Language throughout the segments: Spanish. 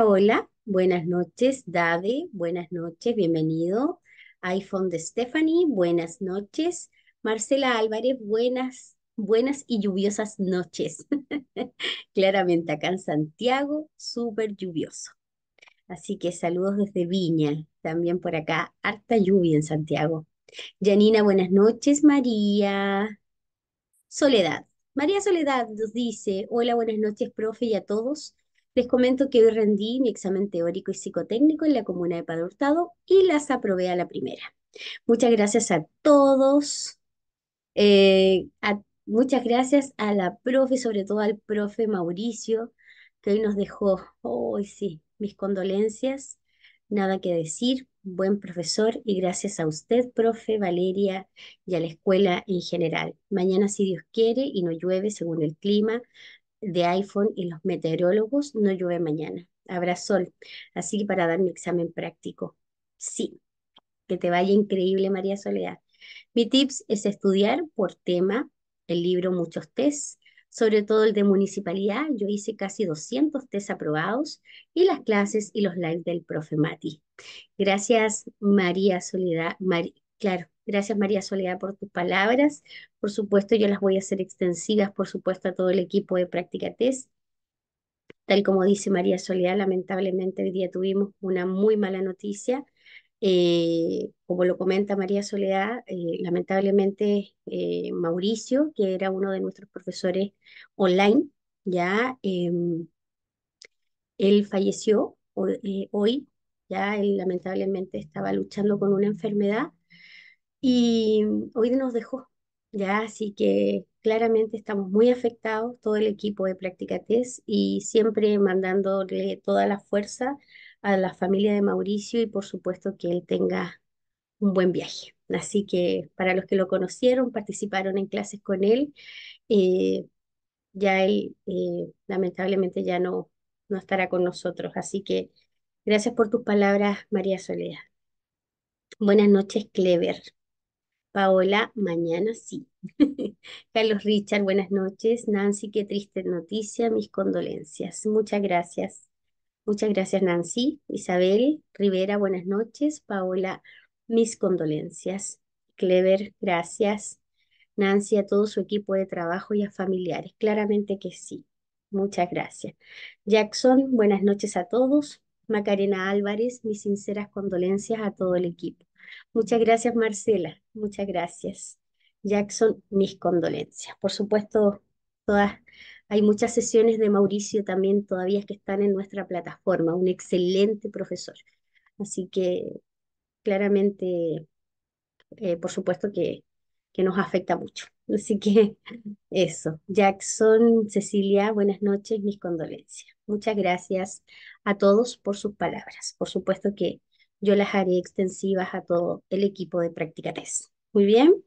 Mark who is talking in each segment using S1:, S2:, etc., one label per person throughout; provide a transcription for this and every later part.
S1: hola, buenas noches. Dade, buenas noches, bienvenido. iPhone de Stephanie, buenas noches. Marcela Álvarez, buenas, buenas y lluviosas noches. Claramente acá en Santiago, súper lluvioso. Así que saludos desde Viña, también por acá, harta lluvia en Santiago. Janina, buenas noches, María. Soledad. María Soledad nos dice, hola, buenas noches, profe, y a todos. Les comento que hoy rendí mi examen teórico y psicotécnico en la comuna de Padre Hurtado y las aprobé a la primera. Muchas gracias a todos. Eh, muchas gracias a la profe, sobre todo al profe Mauricio, que hoy nos dejó, hoy sí, mis condolencias. Nada que decir, buen profesor y gracias a usted, profe Valeria, y a la escuela en general. Mañana, si Dios quiere y no llueve según el clima, de iPhone y los meteorólogos, no llueve mañana, habrá sol. Así que para dar mi examen práctico, sí, que te vaya increíble María Soledad. Mi tips es estudiar por tema, el libro Muchos Tests, sobre todo el de municipalidad. Yo hice casi 200 tests aprobados y las clases y los lives del profe Mati. Gracias María Soledad, claro, Gracias María Soledad por tus palabras. Por supuesto, yo las voy a hacer extensivas, por supuesto, a todo el equipo de Práctica Test. Tal como dice María Soledad, lamentablemente hoy día tuvimos una muy mala noticia. Eh, como lo comenta María Soledad, eh, lamentablemente eh, Mauricio, que era uno de nuestros profesores online, ya em, él falleció hoy, ya él lamentablemente estaba luchando con una enfermedad y hoy nos dejó, ya, así que claramente estamos muy afectados, todo el equipo de Práctica test y siempre mandándole toda la fuerza a la familia de Mauricio y por supuesto que él tenga un buen viaje. Así que para los que lo conocieron, participaron en clases con él, eh, ya él eh, lamentablemente ya no, no estará con nosotros. Así que gracias por tus palabras, María Soledad. Buenas noches, Clever. Paola, mañana sí. Carlos Richard, buenas noches. Nancy, qué triste noticia, mis condolencias. Muchas gracias. Muchas gracias, Nancy. Isabel Rivera, buenas noches. Paola, mis condolencias. Clever, gracias. Nancy, a todo su equipo de trabajo y a familiares. Claramente que sí. Muchas gracias. Jackson, buenas noches a todos. Macarena Álvarez, mis sinceras condolencias a todo el equipo. Muchas gracias, Marcela. Muchas gracias. Jackson, mis condolencias. Por supuesto, todas, hay muchas sesiones de Mauricio también todavía que están en nuestra plataforma, un excelente profesor. Así que claramente, eh, por supuesto que, que nos afecta mucho. Así que eso, Jackson, Cecilia, buenas noches, mis condolencias. Muchas gracias a todos por sus palabras. Por supuesto que yo las haré extensivas a todo el equipo de práctica test. Muy bien.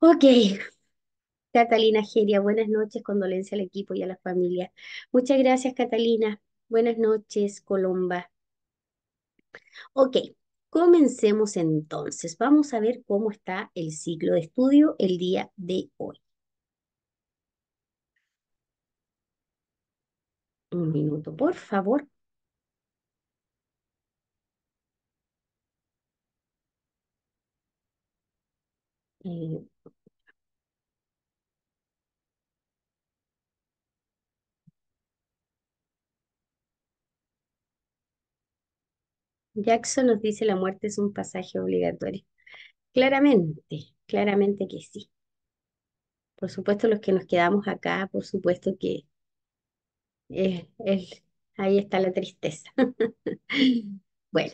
S1: Ok. Catalina Geria, buenas noches, condolencia al equipo y a la familia. Muchas gracias, Catalina. Buenas noches, Colomba. Ok, comencemos entonces. Vamos a ver cómo está el ciclo de estudio el día de hoy. Un minuto, por favor. Jackson nos dice la muerte es un pasaje obligatorio. Claramente, claramente que sí. Por supuesto, los que nos quedamos acá, por supuesto que ahí está la tristeza. bueno,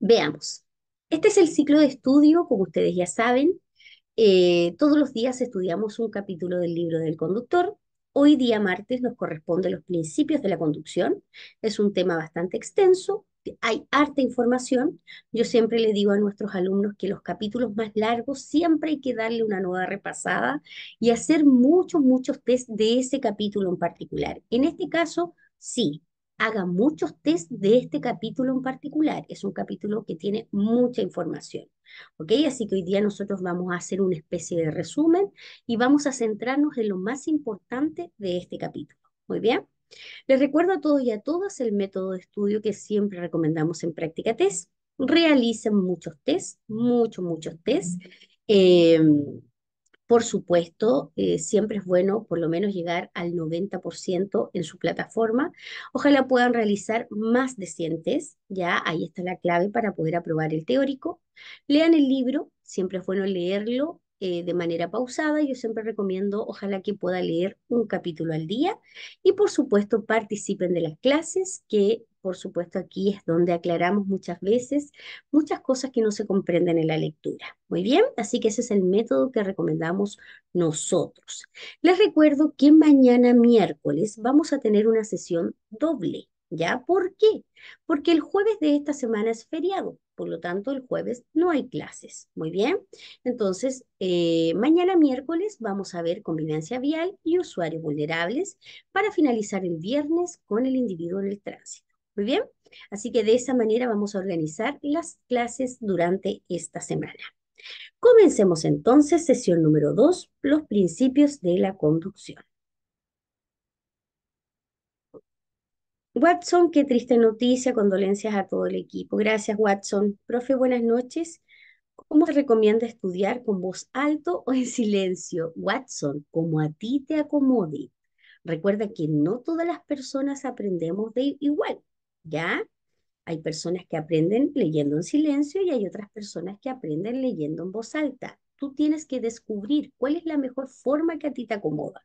S1: veamos. Este es el ciclo de estudio, como ustedes ya saben. Eh, todos los días estudiamos un capítulo del libro del conductor. Hoy día martes nos corresponde los principios de la conducción. Es un tema bastante extenso, hay harta información. Yo siempre le digo a nuestros alumnos que los capítulos más largos siempre hay que darle una nueva repasada y hacer muchos, muchos test de ese capítulo en particular. En este caso, sí, haga muchos test de este capítulo en particular. Es un capítulo que tiene mucha información. ¿Ok? Así que hoy día nosotros vamos a hacer una especie de resumen y vamos a centrarnos en lo más importante de este capítulo. Muy bien. Les recuerdo a todos y a todas el método de estudio que siempre recomendamos en práctica test. Realicen muchos test, muchos, muchos test. Em, por supuesto, eh, siempre es bueno por lo menos llegar al 90% en su plataforma. Ojalá puedan realizar más de 100 ya ahí está la clave para poder aprobar el teórico. Lean el libro, siempre es bueno leerlo eh, de manera pausada. Yo siempre recomiendo, ojalá que pueda leer un capítulo al día. Y por supuesto, participen de las clases que por supuesto, aquí es donde aclaramos muchas veces muchas cosas que no se comprenden en la lectura. Muy bien, así que ese es el método que recomendamos nosotros. Les recuerdo que mañana miércoles vamos a tener una sesión doble. ¿Ya? ¿Por qué? Porque el jueves de esta semana es feriado, por lo tanto el jueves no hay clases. Muy bien, entonces eh, mañana miércoles vamos a ver convivencia vial y usuarios vulnerables para finalizar el viernes con el individuo en el tránsito. Muy bien, así que de esa manera vamos a organizar las clases durante esta semana. Comencemos entonces sesión número 2, los principios de la conducción. Watson, qué triste noticia, condolencias a todo el equipo. Gracias, Watson. Profe, buenas noches. ¿Cómo te recomienda estudiar con voz alto o en silencio? Watson, como a ti te acomode. Recuerda que no todas las personas aprendemos de igual. ¿ya? Hay personas que aprenden leyendo en silencio y hay otras personas que aprenden leyendo en voz alta. Tú tienes que descubrir cuál es la mejor forma que a ti te acomoda.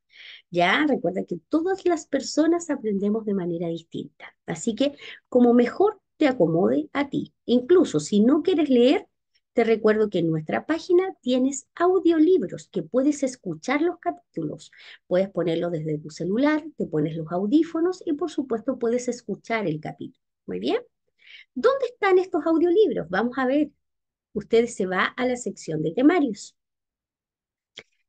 S1: Ya, recuerda que todas las personas aprendemos de manera distinta. Así que como mejor te acomode a ti. Incluso si no quieres leer, te recuerdo que en nuestra página tienes audiolibros que puedes escuchar los capítulos. Puedes ponerlos desde tu celular, te pones los audífonos y por supuesto puedes escuchar el capítulo. Muy bien. ¿Dónde están estos audiolibros? Vamos a ver. Usted se va a la sección de temarios.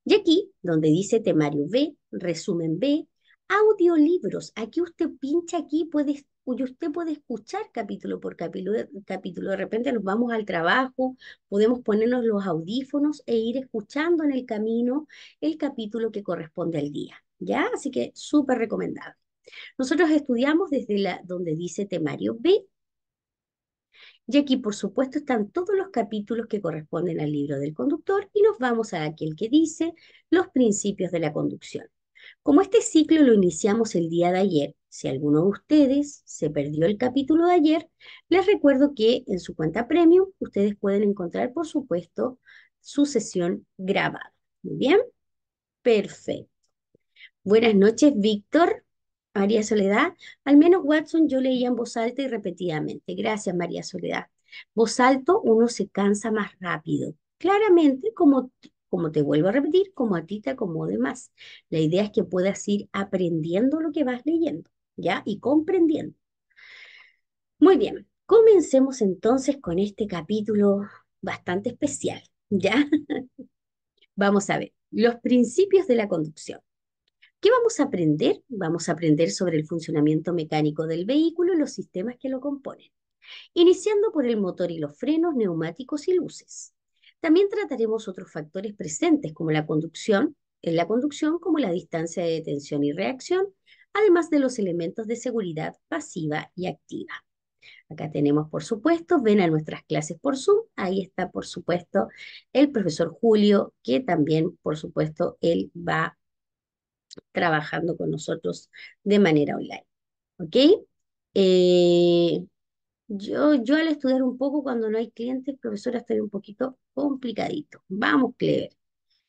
S1: Y aquí, donde dice temario B, resumen B, audiolibros, aquí usted pincha aquí, puede y usted puede escuchar capítulo por capítulo, eh, capítulo. De repente nos vamos al trabajo, podemos ponernos los audífonos e ir escuchando en el camino el capítulo que corresponde al día. ¿Ya? Así que súper recomendable. Nosotros estudiamos desde la, donde dice temario B. Y aquí, por supuesto, están todos los capítulos que corresponden al libro del conductor y nos vamos a aquel que dice los principios de la conducción. Como este ciclo lo iniciamos el día de ayer, si alguno de ustedes se perdió el capítulo de ayer, les recuerdo que en su cuenta premium ustedes pueden encontrar, por supuesto, su sesión grabada. ¿Muy bien? Perfecto. Buenas noches, Víctor. María Soledad. Al menos Watson yo leía en voz alta y repetidamente. Gracias, María Soledad. Voz alto, uno se cansa más rápido. Claramente, como, como te vuelvo a repetir, como a ti como acomode más. La idea es que puedas ir aprendiendo lo que vas leyendo. ¿ya? Y comprendiendo. Muy bien, comencemos entonces con este capítulo bastante especial, ¿ya? vamos a ver, los principios de la conducción. ¿Qué vamos a aprender? Vamos a aprender sobre el funcionamiento mecánico del vehículo y los sistemas que lo componen, iniciando por el motor y los frenos, neumáticos y luces. También trataremos otros factores presentes como la conducción, en la conducción como la distancia de tensión y reacción, además de los elementos de seguridad pasiva y activa. Acá tenemos, por supuesto, ven a nuestras clases por Zoom. Ahí está, por supuesto, el profesor Julio, que también, por supuesto, él va trabajando con nosotros de manera online. ¿Ok? Eh, yo, yo al estudiar un poco cuando no hay clientes, profesora, estoy un poquito complicadito. Vamos, leer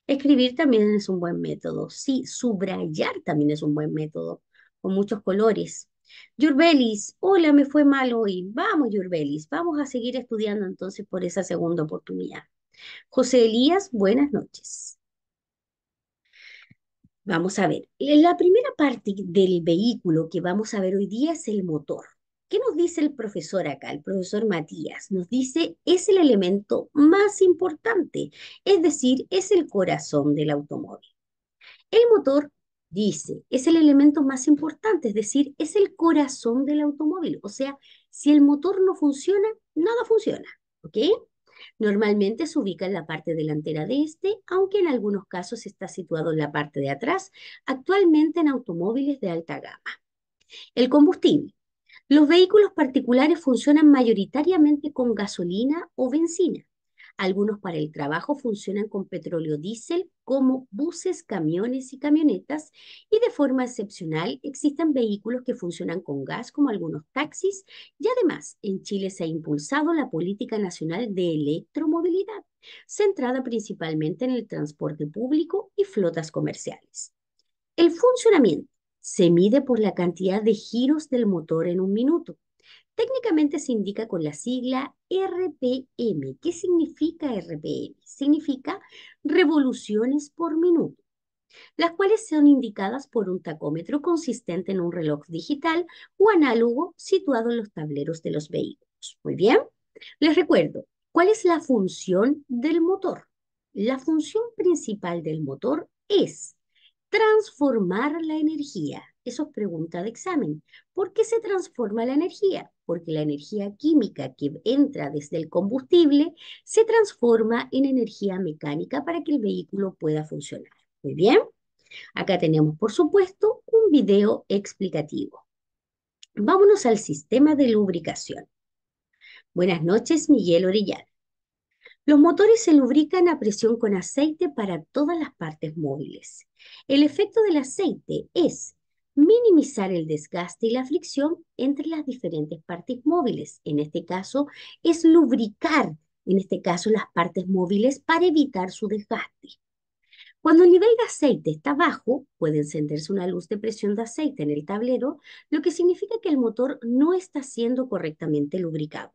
S1: Escribir también es un buen método. Sí, subrayar también es un buen método con muchos colores. Yurbelis, hola, me fue mal hoy. Vamos, Yurbelis, vamos a seguir estudiando entonces por esa segunda oportunidad. José Elías, buenas noches. Vamos a ver, eh, la primera parte del vehículo que vamos a ver hoy día es el motor. ¿Qué nos dice el profesor acá? El profesor Matías nos dice es el elemento más importante, es decir, es el corazón del automóvil. El motor dice, es el elemento más importante, es decir, es el corazón del automóvil. O sea, si el motor no funciona, nada funciona, ¿ok? Normalmente se ubica en la parte delantera de este, aunque en algunos casos está situado en la parte de atrás, actualmente en automóviles de alta gama. El combustible. Los vehículos particulares funcionan mayoritariamente con gasolina o benzina. Algunos para el trabajo funcionan con petróleo diésel como buses, camiones y camionetas y de forma excepcional existen vehículos que funcionan con gas como algunos taxis y además en Chile se ha impulsado la política nacional de electromovilidad centrada principalmente en el transporte público y flotas comerciales. El funcionamiento se mide por la cantidad de giros del motor en un minuto Técnicamente se indica con la sigla RPM. ¿Qué significa RPM? Significa revoluciones por minuto, las cuales son indicadas por un tacómetro consistente en un reloj digital o análogo situado en los tableros de los vehículos. Muy bien. Les recuerdo, ¿cuál es la función del motor? La función principal del motor es transformar la energía eso es pregunta de examen. ¿Por qué se transforma la energía? Porque la energía química que entra desde el combustible se transforma en energía mecánica para que el vehículo pueda funcionar. Muy bien. Acá tenemos, por supuesto, un video explicativo. Vámonos al sistema de lubricación. Buenas noches, Miguel Orellana. Los motores se lubrican a presión con aceite para todas las partes móviles. El efecto del aceite es minimizar el desgaste y la fricción entre las diferentes partes móviles. En este caso, es lubricar, en este caso, las partes móviles para evitar su desgaste. Cuando el nivel de aceite está bajo, puede encenderse una luz de presión de aceite en el tablero, lo que significa que el motor no está siendo correctamente lubricado.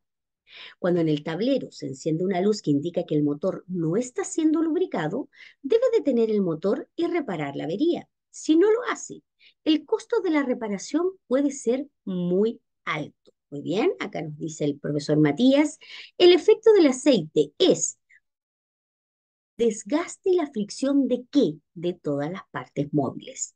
S1: Cuando en el tablero se enciende una luz que indica que el motor no está siendo lubricado, debe detener el motor y reparar la avería. Si no lo hace, el costo de la reparación puede ser muy alto. Muy bien, acá nos dice el profesor Matías, el efecto del aceite es desgaste y la fricción de qué? De todas las partes móviles.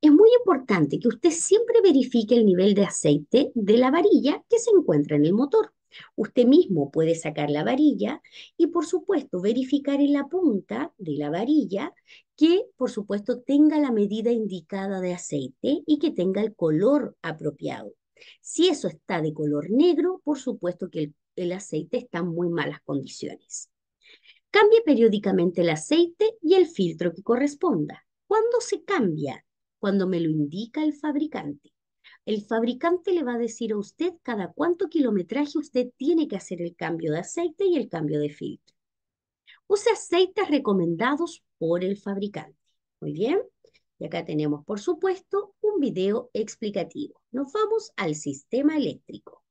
S1: Es muy importante que usted siempre verifique el nivel de aceite de la varilla que se encuentra en el motor. Usted mismo puede sacar la varilla y, por supuesto, verificar en la punta de la varilla que por supuesto tenga la medida indicada de aceite y que tenga el color apropiado. Si eso está de color negro, por supuesto que el, aceite está en muy malas condiciones. Cambie periódicamente el aceite y el filtro que corresponda. ¿Cuándo se cambia? Cuando me lo indica el fabricante. El fabricante le va a decir a usted cada cuánto kilometraje usted tiene que hacer el cambio de aceite y el cambio de filtro. Use aceites recomendados por el fabricante. Muy bien. Y acá tenemos, por supuesto, un video explicativo. Nos vamos al sistema eléctrico.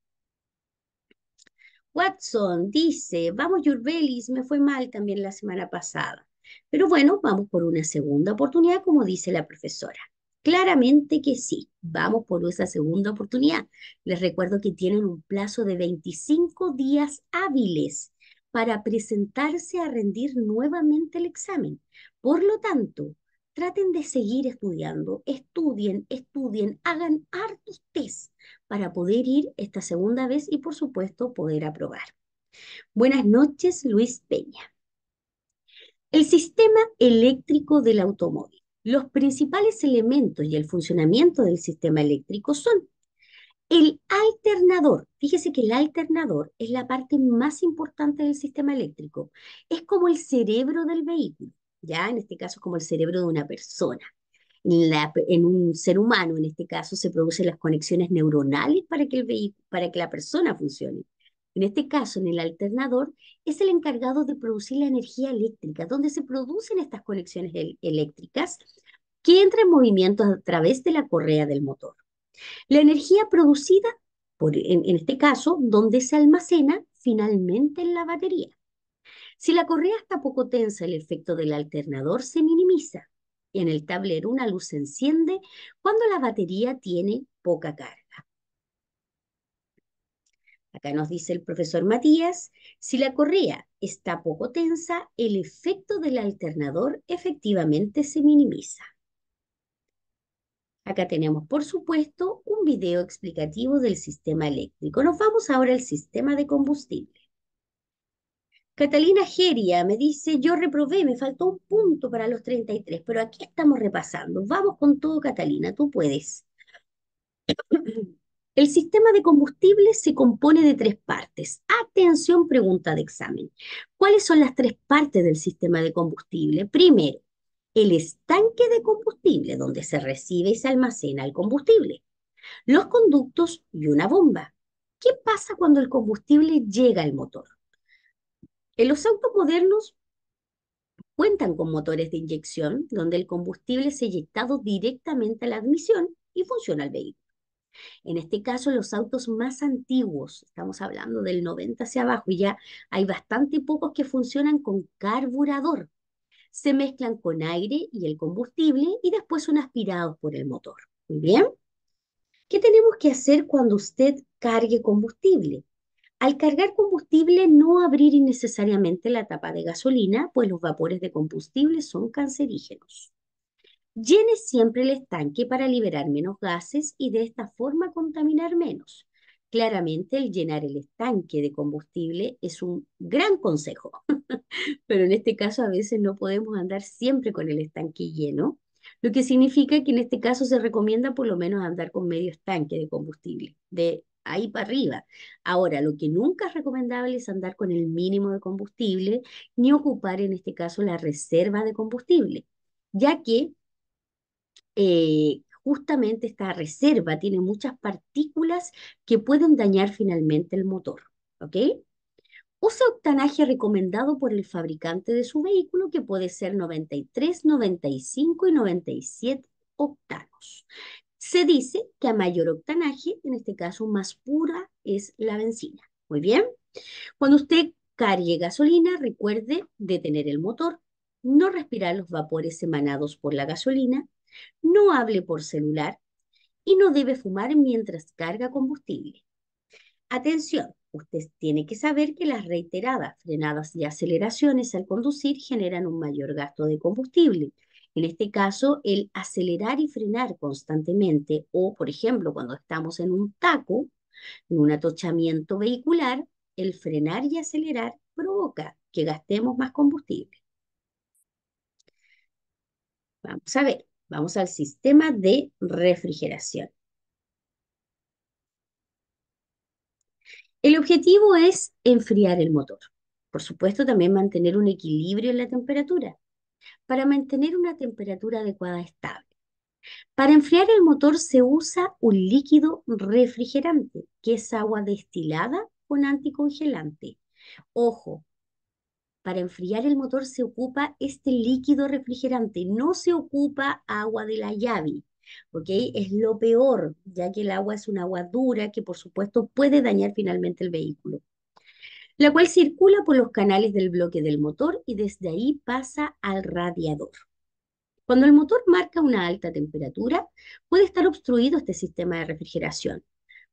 S1: Watson dice, vamos Yurbelis, me fue mal también la semana pasada. Pero bueno, vamos por una segunda oportunidad, como dice la profesora. Claramente que sí, vamos por esa segunda oportunidad. Les recuerdo que tienen un plazo de 25 días hábiles para presentarse a rendir nuevamente el examen. Por lo tanto, traten de seguir estudiando, estudien, estudien, hagan hartos test para poder ir esta segunda vez y por supuesto poder aprobar. Buenas noches, Luis Peña. El sistema eléctrico del automóvil. Los principales elementos y el funcionamiento del sistema eléctrico son el alternador, fíjese que el alternador es la parte más importante del sistema eléctrico. Es como el cerebro del vehículo, ya en este caso como el cerebro de una persona. En, un ser humano, en este caso, se producen las conexiones neuronales para que, el para que la persona funcione. En este caso, en el alternador, es el encargado de producir la energía eléctrica, donde se producen estas conexiones eléctricas que entran en movimiento a través de la correa del motor. La energía producida, en, en este caso, donde se almacena finalmente en la batería. Si la correa está poco tensa, el efecto del alternador se minimiza. En el tablero una luz se enciende cuando la batería tiene poca carga. Acá nos dice el profesor Matías, si la correa está poco tensa, el efecto del alternador efectivamente se minimiza. Acá tenemos, por supuesto, un video explicativo del sistema eléctrico. Nos vamos ahora al sistema de combustible. Catalina Geria me dice, yo reprobé, me faltó un punto para los 33, pero aquí estamos repasando. Vamos con todo, Catalina, tú puedes. El sistema de combustible se compone de tres partes. Atención, pregunta de examen. ¿Cuáles son las tres partes del sistema de combustible? Primero, el estanque de combustible donde se recibe y se almacena el combustible, los conductos y una bomba. ¿Qué pasa cuando el combustible llega al motor? En los autos modernos cuentan con motores de inyección donde el combustible es inyectado directamente a la admisión y funciona el vehículo. En este caso, los autos más antiguos, estamos hablando del 90 hacia abajo, y ya hay bastante pocos que funcionan con carburador se mezclan con aire y el combustible y después son aspirados por el motor. Muy bien. ¿Qué tenemos que hacer cuando usted cargue combustible? Al cargar combustible, no abrir innecesariamente la tapa de gasolina, pues los vapores de combustible son cancerígenos. Llene siempre el estanque para liberar menos gases y de esta forma contaminar menos. Claramente el llenar el estanque de combustible es un gran consejo, pero en este caso a veces no podemos andar siempre con el estanque lleno, lo que significa que en este caso se recomienda por lo menos andar con medio estanque de combustible, de ahí para arriba. Ahora, lo que nunca es recomendable es andar con el mínimo de combustible ni ocupar en este caso la reserva de combustible, ya que eh, justamente esta reserva tiene muchas partículas que pueden dañar finalmente el motor. ¿Ok? Usa octanaje recomendado por el fabricante de su vehículo, que puede ser 93, 95 y 97 octanos. Se dice que a mayor octanaje, en este caso más pura es la benzina. Muy bien. Cuando usted cargue gasolina, recuerde detener el motor, no respirar los vapores emanados por la gasolina, no hable por celular y no debe fumar mientras carga combustible. Atención, usted tiene que saber que las reiteradas frenadas y aceleraciones al conducir generan un mayor gasto de combustible. En este caso, el acelerar y frenar constantemente o, por ejemplo, cuando estamos en un taco, en un atochamiento vehicular, el frenar y acelerar provoca que gastemos más combustible. Vamos a ver. Vamos al sistema de refrigeración. El objetivo es enfriar el motor. Por supuesto, también mantener un equilibrio en la temperatura, para mantener una temperatura adecuada estable. Para enfriar el motor se usa un líquido refrigerante, que es agua destilada con anticongelante. Ojo, para enfriar el motor se ocupa este líquido refrigerante, no se ocupa agua de la llave. ¿ok? Es lo peor, ya que el agua es una agua dura que por supuesto puede dañar finalmente el vehículo, la cual circula por los canales del bloque del motor y desde ahí pasa al radiador. Cuando el motor marca una alta temperatura, puede estar obstruido este sistema de refrigeración.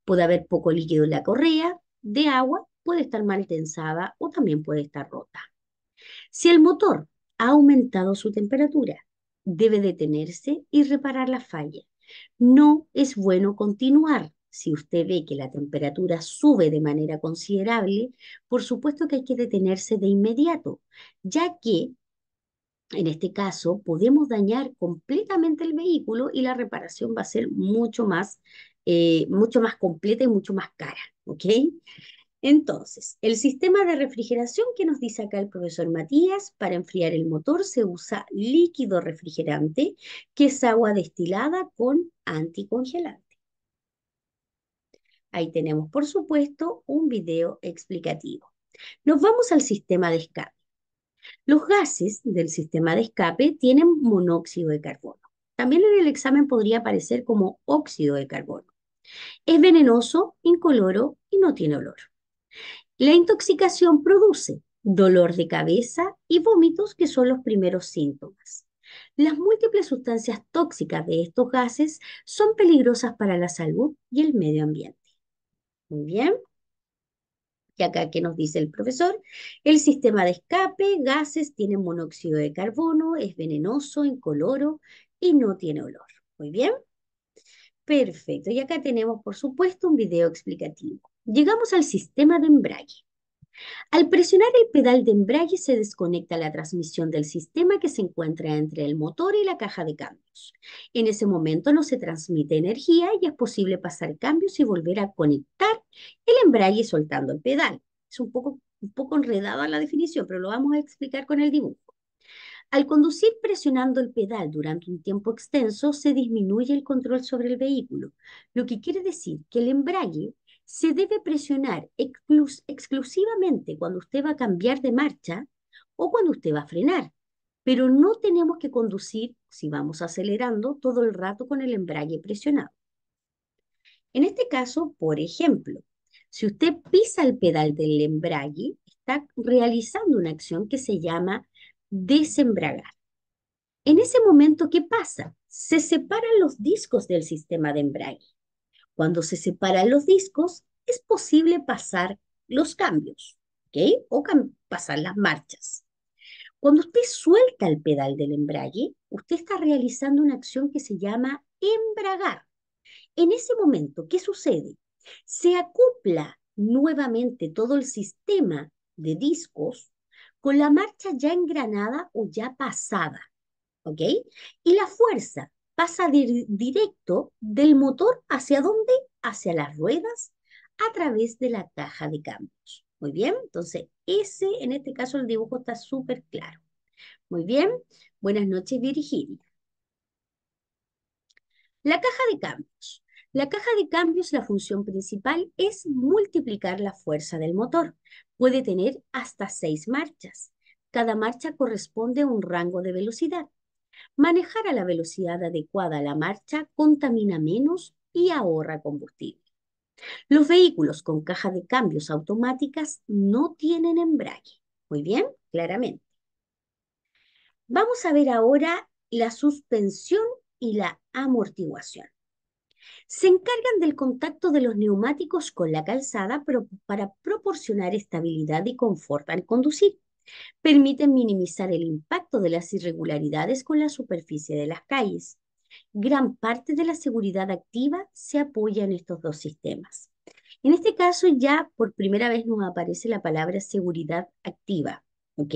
S1: Puede haber poco líquido en la correa de agua, puede estar mal tensada o también puede estar rota. Si el motor ha aumentado su temperatura, debe detenerse y reparar la falla. No es bueno continuar. Si usted ve que la temperatura sube de manera considerable, por supuesto que hay que detenerse de inmediato, ya que en este caso podemos dañar completamente el vehículo y la reparación va a ser mucho más, eh, mucho más completa y mucho más cara. ¿ok?, entonces, el sistema de refrigeración que nos dice acá el profesor Matías, para enfriar el motor se usa líquido refrigerante, que es agua destilada con anticongelante. Ahí tenemos, por supuesto, un video explicativo. Nos vamos al sistema de escape. Los gases del sistema de escape tienen monóxido de carbono. También en el examen podría aparecer como óxido de carbono. Es venenoso, incoloro y no tiene olor. La intoxicación produce dolor de cabeza y vómitos, que son los primeros síntomas. Las múltiples sustancias tóxicas de estos gases son peligrosas para la salud y el medio ambiente. Muy bien. Y acá ¿qué nos dice el profesor, el sistema de escape, gases, tiene monóxido de carbono, es venenoso, incoloro y no tiene olor. Muy bien. Perfecto. Y acá tenemos, por supuesto, un video explicativo. Llegamos al sistema de embrague. Al presionar el pedal de embrague se desconecta la transmisión del sistema que se encuentra entre el motor y la caja de cambios. En ese momento no se transmite energía y es posible pasar cambios y volver a conectar el embrague soltando el pedal. Es un poco, un poco enredada la definición, pero lo vamos a explicar con el dibujo. Al conducir presionando el pedal durante un tiempo extenso, se disminuye el control sobre el vehículo, lo que quiere decir que el embrague se debe presionar exclusivamente cuando usted va a cambiar de marcha o cuando usted va a frenar. Pero no tenemos que conducir, si vamos acelerando, todo el rato con el embrague presionado. En este caso, por ejemplo, si usted pisa el pedal del embrague, está realizando una acción que se llama desembragar. En ese momento, ¿qué pasa? Se separan los discos del sistema de embrague. Cuando se separan los discos, es posible pasar los cambios, ¿ok? O pasar las marchas. Cuando usted suelta el pedal del embrague, usted está realizando una acción que se llama embragar. En ese momento, ¿qué sucede? Se acupla nuevamente todo el sistema de discos con la marcha ya engranada o ya pasada, ¿ok? Y la fuerza pasa directo del motor hacia dónde? Hacia las ruedas a través de la caja de cambios. Muy bien, entonces ese, en este caso el dibujo está súper claro. Muy bien, buenas noches Virginia. La caja de cambios. La caja de cambios, la función principal es multiplicar la fuerza del motor. Puede tener hasta seis marchas. Cada marcha corresponde a un rango de velocidad. Manejar a la velocidad adecuada a la marcha contamina menos y ahorra combustible. Los vehículos con caja de cambios automáticas no tienen embrague. Muy bien, claramente. Vamos a ver ahora la suspensión y la amortiguación. Se encargan del contacto de los neumáticos con la calzada para proporcionar estabilidad y confort al conducir. Permiten minimizar el impacto de las irregularidades con la superficie de las calles. Gran parte de la seguridad activa se apoya en estos dos sistemas. En este caso ya por primera vez nos aparece la palabra seguridad activa, ¿ok?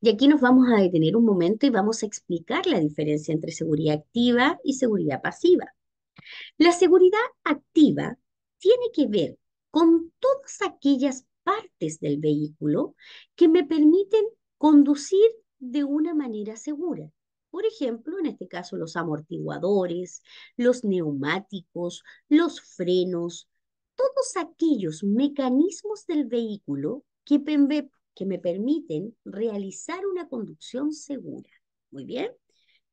S1: Y aquí nos vamos a detener un momento y vamos a explicar la diferencia entre seguridad activa y seguridad pasiva. La seguridad activa tiene que ver con todas aquellas partes del vehículo que me permiten conducir de una manera segura. Por ejemplo, en este caso los amortiguadores, los neumáticos, los frenos, todos aquellos mecanismos del vehículo que, me permiten realizar una conducción segura. Muy bien.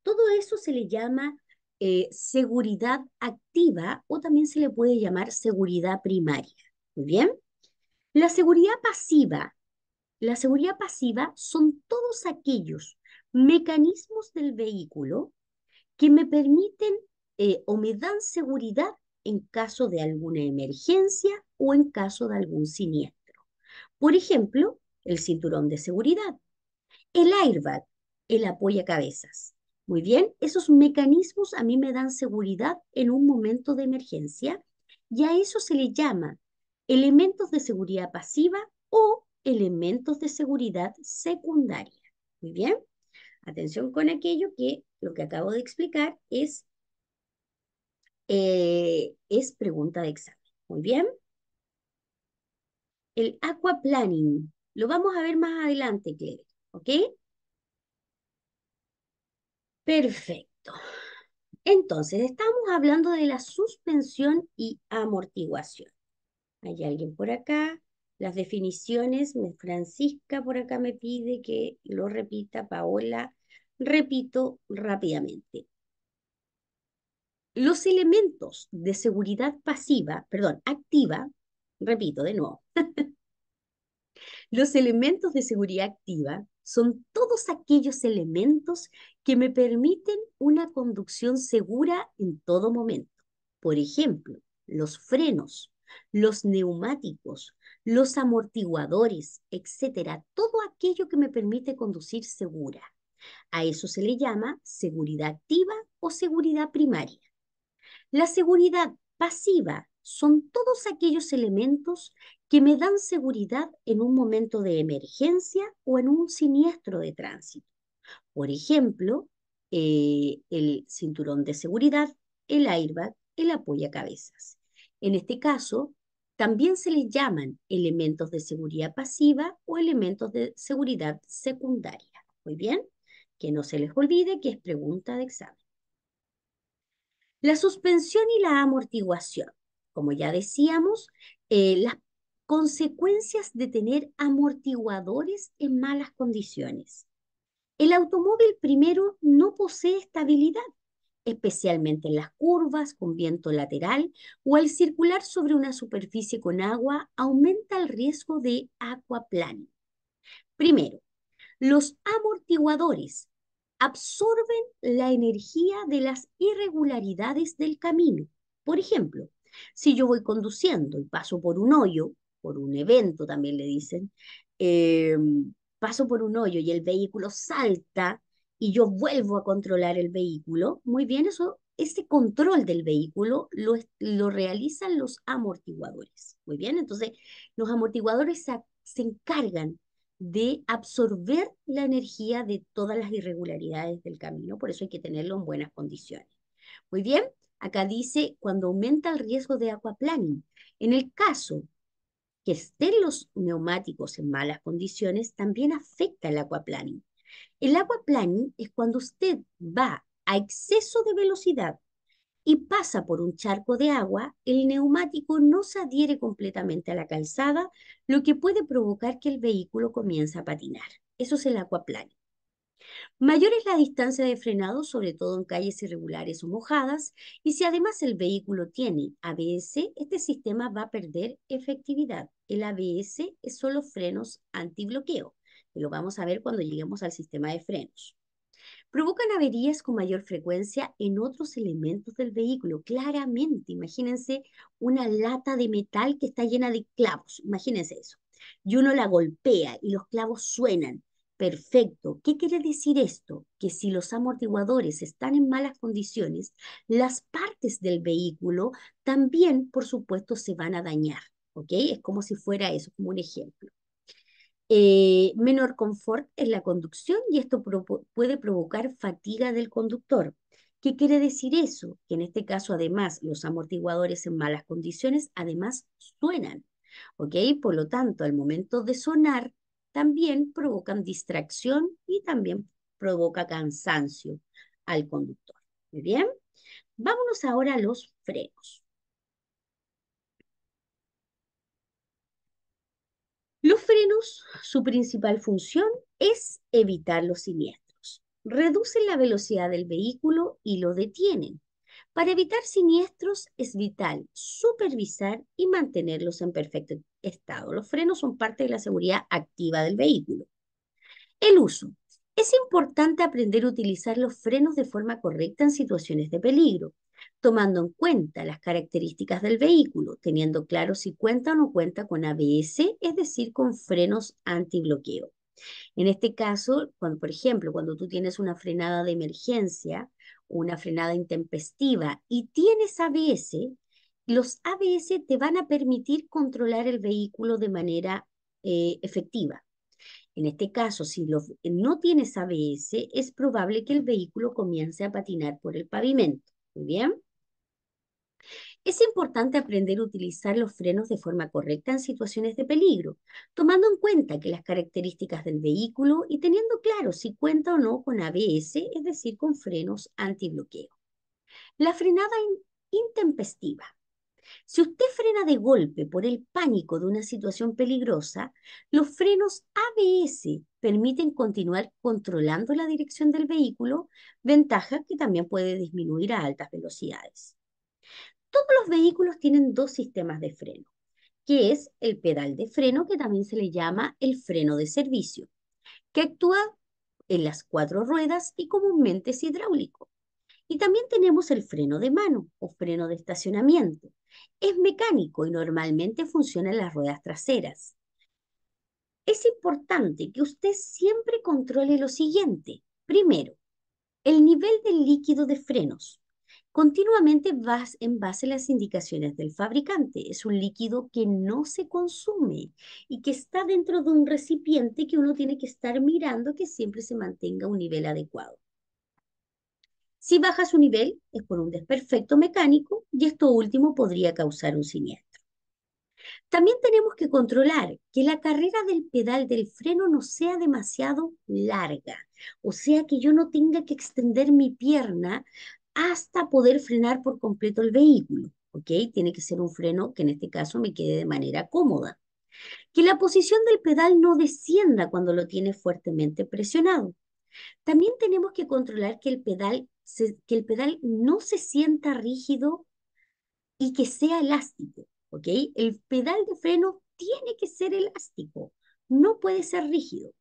S1: Todo eso se le llama eh, seguridad activa o también se le puede llamar seguridad primaria. Muy bien. La seguridad pasiva, la seguridad pasiva son todos aquellos mecanismos del vehículo que me permiten eh, o me dan seguridad en caso de alguna emergencia o en caso de algún siniestro. Por ejemplo, el cinturón de seguridad, el airbag, el cabezas Muy bien, esos mecanismos a mí me dan seguridad en un momento de emergencia y a eso se le llama elementos de seguridad pasiva o elementos de seguridad secundaria. Muy bien. Atención con aquello que lo que acabo de explicar es, eh, es pregunta de examen. Muy bien. El aquaplaning. Lo vamos a ver más adelante, Claire. ¿Ok? Perfecto. Entonces, estamos hablando de la suspensión y amortiguación. Hay alguien por acá. Las definiciones, Francisca por acá me pide que lo repita, Paola. Repito rápidamente. Los elementos de seguridad pasiva, perdón, activa, repito de nuevo. Los elementos de seguridad activa son todos aquellos elementos que me permiten una conducción segura en todo momento. Por ejemplo, los frenos, los neumáticos, los amortiguadores, etcétera, todo aquello que me permite conducir segura. A eso se le llama seguridad activa o seguridad primaria. La seguridad pasiva son todos aquellos elementos que me dan seguridad en un momento de emergencia o en un siniestro de tránsito. Por ejemplo, eh, el cinturón de seguridad, el airbag, el apoyacabezas. En este caso, también se les llaman elementos de seguridad pasiva o elementos de seguridad secundaria. Muy bien, que no se les olvide que es pregunta de examen. La suspensión y la amortiguación. Como ya decíamos, eh, las consecuencias de tener amortiguadores en malas condiciones. El automóvil primero no posee estabilidad, especialmente en las curvas con viento lateral o al circular sobre una superficie con agua, aumenta el riesgo de aquaplaning. Primero, los amortiguadores absorben la energía de las irregularidades del camino. Por ejemplo, si yo voy conduciendo y paso por un hoyo, por un evento también le dicen, eh, paso por un hoyo y el vehículo salta, y yo vuelvo a controlar el vehículo, muy bien, eso, ese control del vehículo lo, realizan los amortiguadores. Muy bien, entonces los amortiguadores se, se encargan de absorber la energía de todas las irregularidades del camino, por eso hay que tenerlo en buenas condiciones. Muy bien, acá dice cuando aumenta el riesgo de aquaplaning. En el caso que estén los neumáticos en malas condiciones, también afecta el aquaplaning. El aquaplaning es cuando usted va a exceso de velocidad y pasa por un charco de agua, el neumático no se adhiere completamente a la calzada, lo que puede provocar que el vehículo comience a patinar. Eso es el aquaplaning. Mayor es la distancia de frenado, sobre todo en calles irregulares o mojadas, y si además el vehículo tiene ABS, este sistema va a perder efectividad. El ABS es solo frenos antibloqueo lo vamos a ver cuando lleguemos al sistema de frenos. Provocan averías con mayor frecuencia en otros elementos del vehículo, claramente. Imagínense una lata de metal que está llena de clavos, imagínense eso. Y uno la golpea y los clavos suenan. Perfecto. ¿Qué quiere decir esto? Que si los amortiguadores están en malas condiciones, las partes del vehículo también, por supuesto, se van a dañar. ¿Ok? Es como si fuera eso, como un ejemplo. Eh, menor confort en la conducción y esto puede provocar fatiga del conductor. ¿Qué quiere decir eso? Que en este caso, además, los amortiguadores en malas condiciones, además, suenan. Por lo tanto, al momento de sonar, también provocan distracción y también provoca cansancio al conductor. Muy bien. Vámonos ahora a los frenos. Los frenos, su principal función es evitar los siniestros. Reducen la velocidad del vehículo y lo detienen. Para evitar siniestros es vital supervisar y mantenerlos en perfecto estado. Los frenos son parte de la seguridad activa del vehículo. El uso. Es importante aprender a utilizar los frenos de forma correcta en situaciones de peligro tomando en cuenta las características del vehículo, teniendo claro si cuenta o no cuenta con ABS, es decir, con frenos antibloqueo. En este caso, por ejemplo, cuando tú tienes una frenada de emergencia, una frenada intempestiva y tienes ABS, los ABS te van a permitir controlar el vehículo de manera eh, efectiva. En este caso, si no tienes ABS, es probable que el vehículo comience a patinar por el pavimento. Muy bien. Es importante aprender a utilizar los frenos de forma correcta en situaciones de peligro, tomando en cuenta que las características del vehículo y teniendo claro si cuenta o no con ABS, es decir, con frenos antibloqueo. La frenada intempestiva. Si usted frena de golpe por el pánico de una situación peligrosa, los frenos ABS permiten continuar controlando la dirección del vehículo, ventaja que también puede disminuir a altas velocidades todos los vehículos tienen dos sistemas de freno, que es el pedal de freno, que también se le llama el freno de servicio, que actúa en las cuatro ruedas y comúnmente es hidráulico. Y también tenemos el freno de mano o freno de estacionamiento. Es mecánico y normalmente funciona en las ruedas traseras. Es importante que usted siempre controle lo siguiente. Primero, el nivel del líquido de frenos continuamente vas en base a las indicaciones del fabricante. Es un líquido que no se consume y que está dentro de un recipiente que uno tiene que estar mirando que siempre se mantenga un nivel adecuado. Si baja su nivel es por un desperfecto mecánico y esto último podría causar un siniestro. También tenemos que controlar que la carrera del pedal del freno no sea demasiado larga, o sea que yo no tenga que extender mi pierna hasta poder frenar por completo el vehículo. ¿ok? Tiene que ser un freno que en este caso me quede de manera cómoda. Que la posición del pedal no descienda cuando lo tiene fuertemente presionado. También tenemos que controlar que el pedal, que el pedal no se sienta rígido y que sea elástico. ¿ok? El pedal de freno tiene que ser elástico, no puede ser rígido.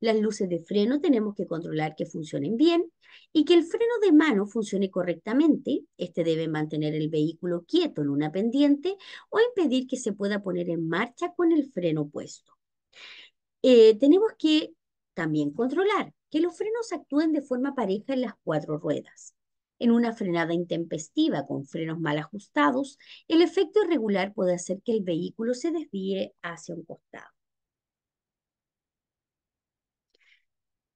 S1: Las luces de freno tenemos que controlar que funcionen bien y que el freno de mano funcione correctamente. Este debe mantener el vehículo quieto en una pendiente o impedir que se pueda poner en marcha con el freno puesto. Eh, tenemos que también controlar que los frenos actúen de forma pareja en las cuatro ruedas. En una frenada intempestiva con frenos mal ajustados, el efecto irregular puede hacer que el vehículo se desvíe hacia un costado.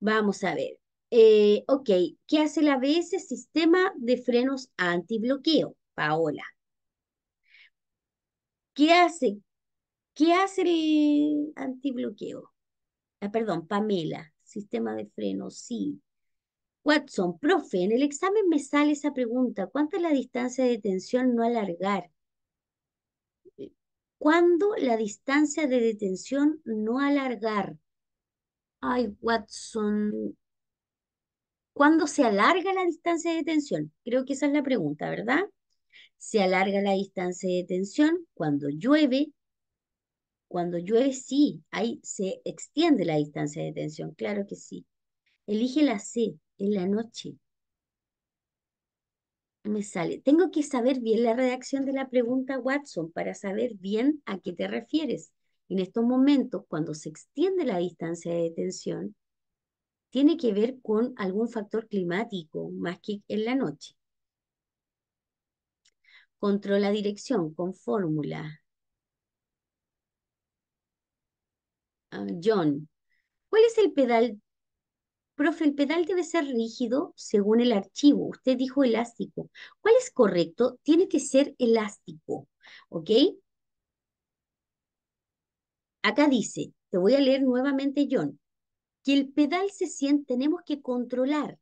S1: Vamos a ver. Eh, ok, ¿qué hace la ABS? Sistema de frenos antibloqueo, Paola. ¿Qué hace? ¿Qué hace el antibloqueo? Ah, perdón, Pamela, sistema de frenos, sí. Watson, profe, en el examen me sale esa pregunta, ¿cuánta es la distancia de detención no alargar? Eh, ¿Cuándo la distancia de detención no alargar? Ay, Watson, ¿cuándo se alarga la distancia de tensión? Creo que esa es la pregunta, ¿verdad? Se alarga la distancia de tensión cuando llueve. Cuando llueve, sí, ahí se extiende la distancia de tensión, claro que sí. Elige la C, en la noche. Me sale. Tengo que saber bien la redacción de la pregunta, Watson, para saber bien a qué te refieres. En estos momentos, cuando se extiende la distancia de detención, tiene que ver con algún factor climático, más que en la noche. Controla dirección con fórmula. Ah, John, ¿cuál es el pedal? Profe, el pedal debe ser rígido según el archivo. Usted dijo elástico. ¿Cuál es correcto? Tiene que ser elástico, ¿ok? Acá dice, te voy a leer nuevamente John, que el pedal se siente, tenemos que controlar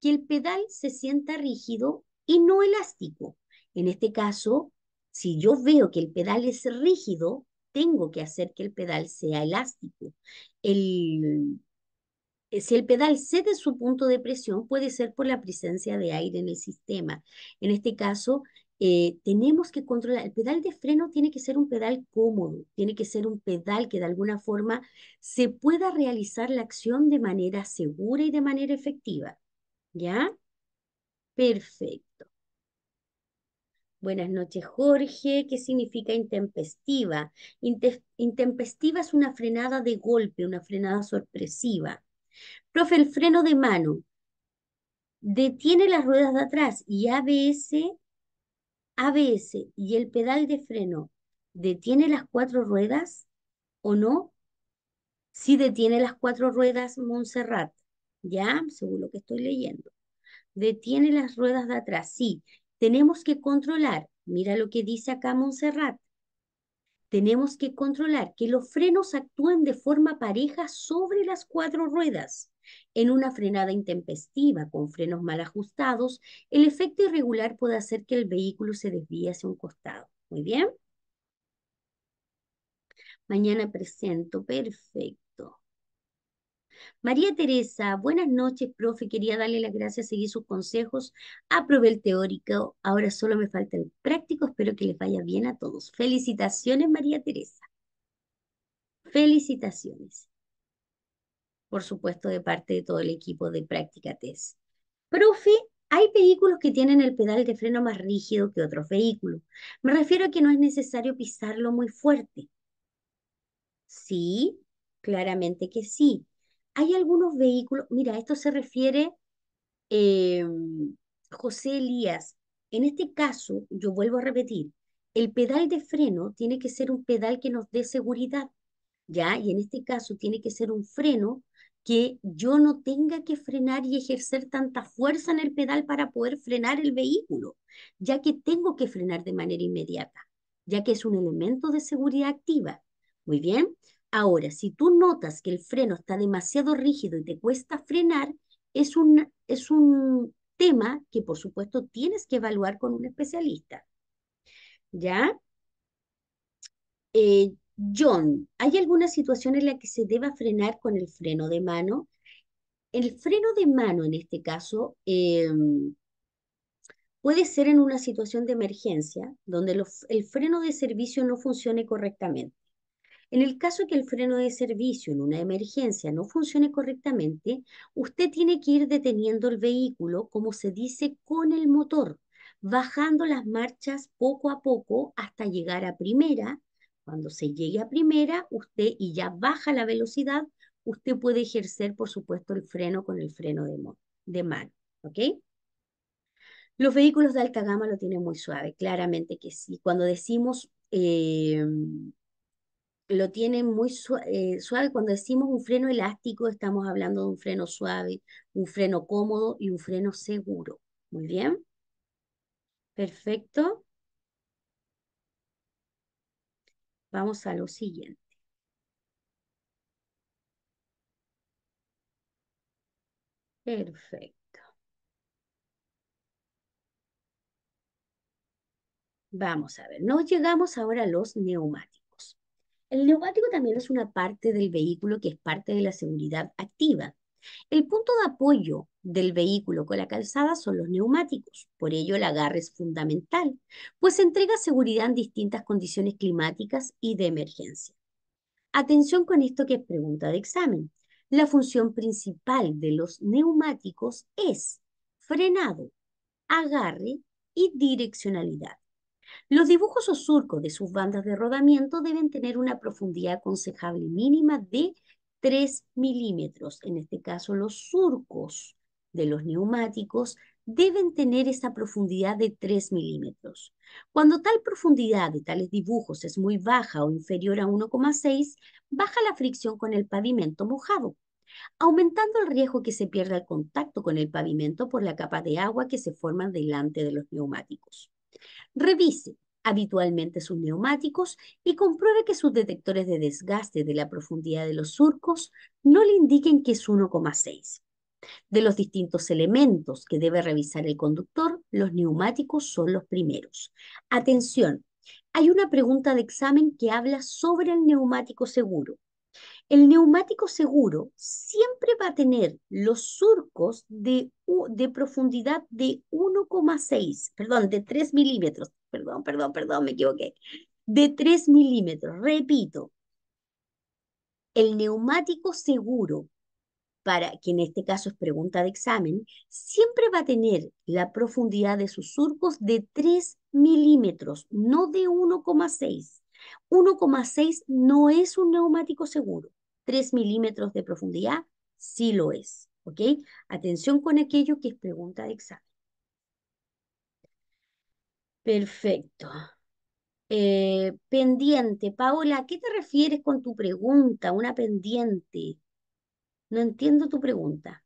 S1: que el pedal se sienta rígido y no elástico. En este caso, si yo veo que el pedal es rígido, tengo que hacer que el pedal sea elástico. Eh, si el pedal cede su punto de presión, puede ser por la presencia de aire en el sistema. En este caso, eh, tenemos que controlar. El pedal de freno tiene que ser un pedal cómodo, tiene que ser un pedal que de alguna forma se pueda realizar la acción de manera segura y de manera efectiva. ¿Ya? Perfecto. Buenas noches, Jorge. ¿Qué significa intempestiva? intempestiva es una frenada de golpe, una frenada sorpresiva. Profe, el freno de mano detiene las ruedas de atrás y ABS ABS y el pedal de freno detiene las cuatro ruedas o no? Si sí detiene las cuatro ruedas Montserrat, ¿ya? Según lo que estoy leyendo. Detiene las ruedas de atrás, sí. Tenemos que controlar. Mira lo que dice acá Montserrat tenemos que controlar que los frenos actúen de forma pareja sobre las cuatro ruedas. En una frenada intempestiva con frenos mal ajustados, el efecto irregular puede hacer que el vehículo se desvíe hacia un costado. Muy bien. Mañana presento, perfecto. María Teresa, buenas noches, profe. Quería darle las gracias, seguir sus consejos. Aprobé el teórico, ahora solo me falta el práctico. Espero que les vaya bien a todos. Felicitaciones, María Teresa. Felicitaciones. Por supuesto, de parte de todo el equipo de Práctica Test. Profe, hay vehículos que tienen el pedal de freno más rígido que otros vehículos. Me refiero a que no es necesario pisarlo muy fuerte. Sí, claramente que sí hay algunos vehículos, mira, esto se refiere em, José Elías, en este caso, yo vuelvo a repetir, el pedal de freno tiene que ser un pedal que nos dé seguridad, ¿ya? Y en este caso tiene que ser un freno que yo no tenga que frenar y ejercer tanta fuerza en el pedal para poder frenar el vehículo, ya que tengo que frenar de manera inmediata, ya que es un elemento de seguridad activa. Muy bien, Ahora, si tú notas que el freno está demasiado rígido y te cuesta frenar, es un, es un tema que por supuesto tienes que evaluar con un especialista. ¿Ya? Eh, John, ¿hay alguna situación en la que se deba frenar con el freno de mano? El freno de mano en este caso em, puede ser en una situación de emergencia donde el freno de servicio no funcione correctamente. En el caso que el freno de servicio en una emergencia no funcione correctamente, usted tiene que ir deteniendo el vehículo, como se dice, con el motor, bajando las marchas poco a poco hasta llegar a primera. Cuando se llegue a primera, usted y ya baja la velocidad, usted puede ejercer, por supuesto, el freno con el freno de, mano. ¿Ok? Los vehículos de alta gama lo tienen muy suave, claramente que sí. Cuando decimos eh, lo tiene muy eh, suave, Cuando decimos un freno elástico, estamos hablando de un freno suave, un freno cómodo y un freno seguro. Muy bien. Perfecto. Vamos a lo siguiente. Perfecto. Vamos a ver, nos llegamos ahora a los neumáticos. El neumático también es una parte del vehículo que es parte de la seguridad activa. El punto de apoyo del vehículo con la calzada son los neumáticos, por ello el agarre es fundamental, pues entrega seguridad en distintas condiciones climáticas y de emergencia. Atención con esto que es pregunta de examen. La función principal de los neumáticos es frenado, agarre y direccionalidad. Los dibujos o surcos de sus bandas de rodamiento deben tener una profundidad aconsejable mínima de 3 milímetros. En este caso, los surcos de los neumáticos deben tener esa profundidad de 3 milímetros. Cuando tal profundidad de tales dibujos es muy baja o inferior a 1,6, baja la fricción con el pavimento mojado, aumentando el riesgo que se pierda el contacto con el pavimento por la capa de agua que se forma delante de los neumáticos. Revise habitualmente sus neumáticos y compruebe que sus detectores de desgaste de la profundidad de los surcos no le indiquen que es 1,6. De los distintos elementos que debe revisar el conductor, los neumáticos son los primeros. Atención, hay una pregunta de examen que habla sobre el neumático seguro el neumático seguro siempre va a tener los surcos de, de profundidad de 1,6, perdón, de 3 milímetros, perdón, perdón, perdón, me equivoqué, de 3 milímetros, repito, el neumático seguro, para que en este caso es pregunta de examen, siempre va a tener la profundidad de sus surcos de 3 milímetros, no de 1,6. 1,6 no es un neumático seguro. 3 milímetros de profundidad, sí lo es. ¿Ok? Atención con aquello que es pregunta de examen. Perfecto. Eh, pendiente. Paola, ¿a qué te refieres con tu pregunta? Una pendiente. No entiendo tu pregunta.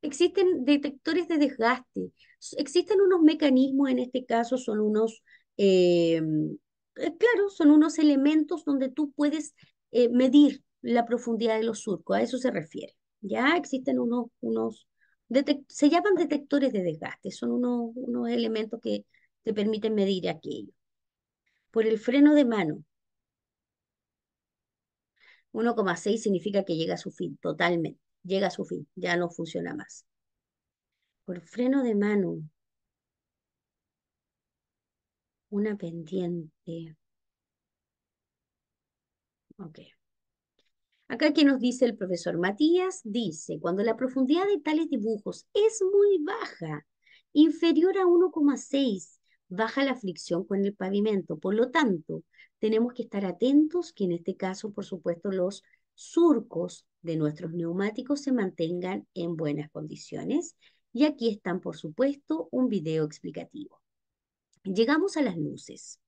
S1: Existen detectores de desgaste. Existen unos mecanismos, en este caso son unos eh, eh, claro, son unos elementos donde tú puedes eh, medir la profundidad de los surcos, a eso se refiere. Ya existen unos, unos se llaman detectores de desgaste, son unos, unos elementos que te permiten medir aquello. Por el freno de mano, 1,6 significa que llega a su fin, totalmente, llega a su fin, ya no funciona más. Por freno de mano, una pendiente. Ok. Acá que nos dice el profesor Matías, dice, cuando la profundidad de tales dibujos es muy baja, inferior a 1,6, baja la fricción con el pavimento. Por lo tanto, tenemos que estar atentos que en este caso, por supuesto, los surcos de nuestros neumáticos se mantengan en buenas condiciones. Y aquí están, por supuesto, un video explicativo. Llegamos a las luces.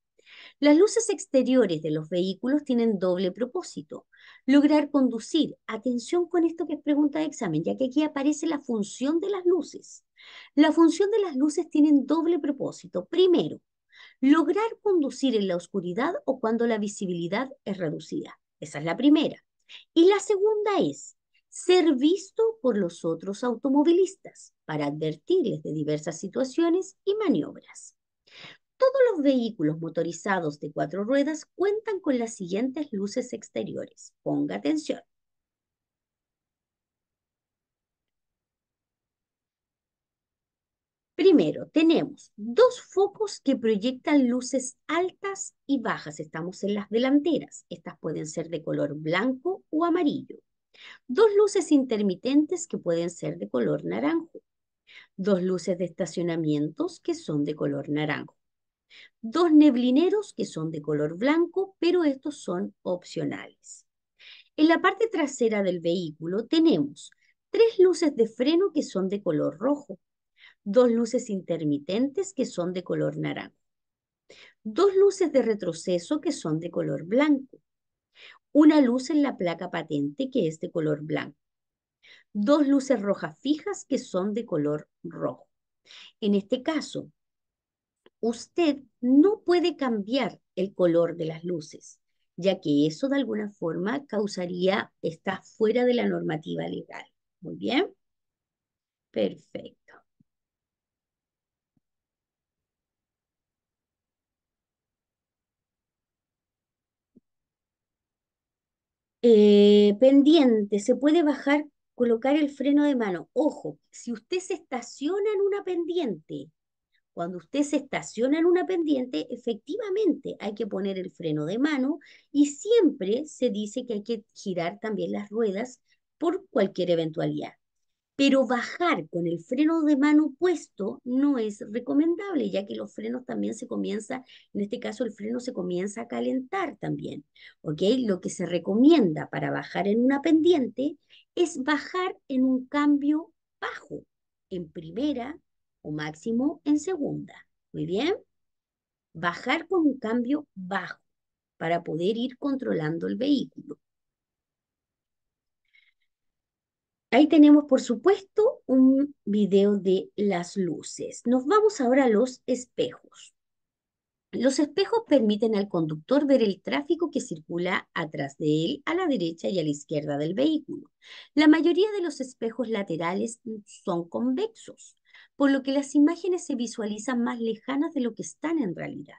S1: Las luces exteriores de los vehículos tienen doble propósito. Lograr conducir, atención con esto que es pregunta de examen, ya que aquí aparece la función de las luces. La función de las luces tienen doble propósito. Primero, lograr conducir en la oscuridad o cuando la visibilidad es reducida. Esa es la primera. Y la segunda es ser visto por los otros automovilistas para advertirles de diversas situaciones y maniobras todos los vehículos motorizados de cuatro ruedas cuentan con las siguientes luces exteriores. Ponga atención. Primero, tenemos dos focos que proyectan luces altas y bajas. Estamos en las delanteras. Estas pueden ser de color blanco o amarillo. Dos luces intermitentes que pueden ser de color naranjo. Dos luces de estacionamientos que son de color naranjo. Dos neblineros que son de color blanco, pero estos son opcionales. En la parte trasera del vehículo tenemos tres luces de freno que son de color rojo, dos luces intermitentes que son de color naranja, dos luces de retroceso que son de color blanco, una luz en la placa patente que es de color blanco, dos luces rojas fijas que son de color rojo. En este caso, usted no puede cambiar el color de las luces, ya que eso de alguna forma causaría, está fuera de la normativa legal. Muy bien. Perfecto. Eh, pendiente, se puede bajar, colocar el freno de mano. Ojo, si usted se estaciona en una pendiente cuando usted se estaciona en una pendiente, efectivamente hay que poner el freno de mano y siempre se dice que hay que girar también las ruedas por cualquier eventualidad. Pero bajar con el freno de mano puesto no es recomendable, ya que los frenos también se comienza, en este caso el freno se comienza a calentar también, Lo que se recomienda para bajar en una pendiente es bajar en un cambio bajo, en primera o máximo en segunda. Muy bien. Bajar con un cambio bajo para poder ir controlando el vehículo. Ahí tenemos, por supuesto, un video de las luces. Nos vamos ahora a los espejos. Los espejos permiten al conductor ver el tráfico que circula atrás de él, a la derecha y a la izquierda del vehículo. La mayoría de los espejos laterales son convexos, por lo que las imágenes se visualizan más lejanas de lo que están en realidad.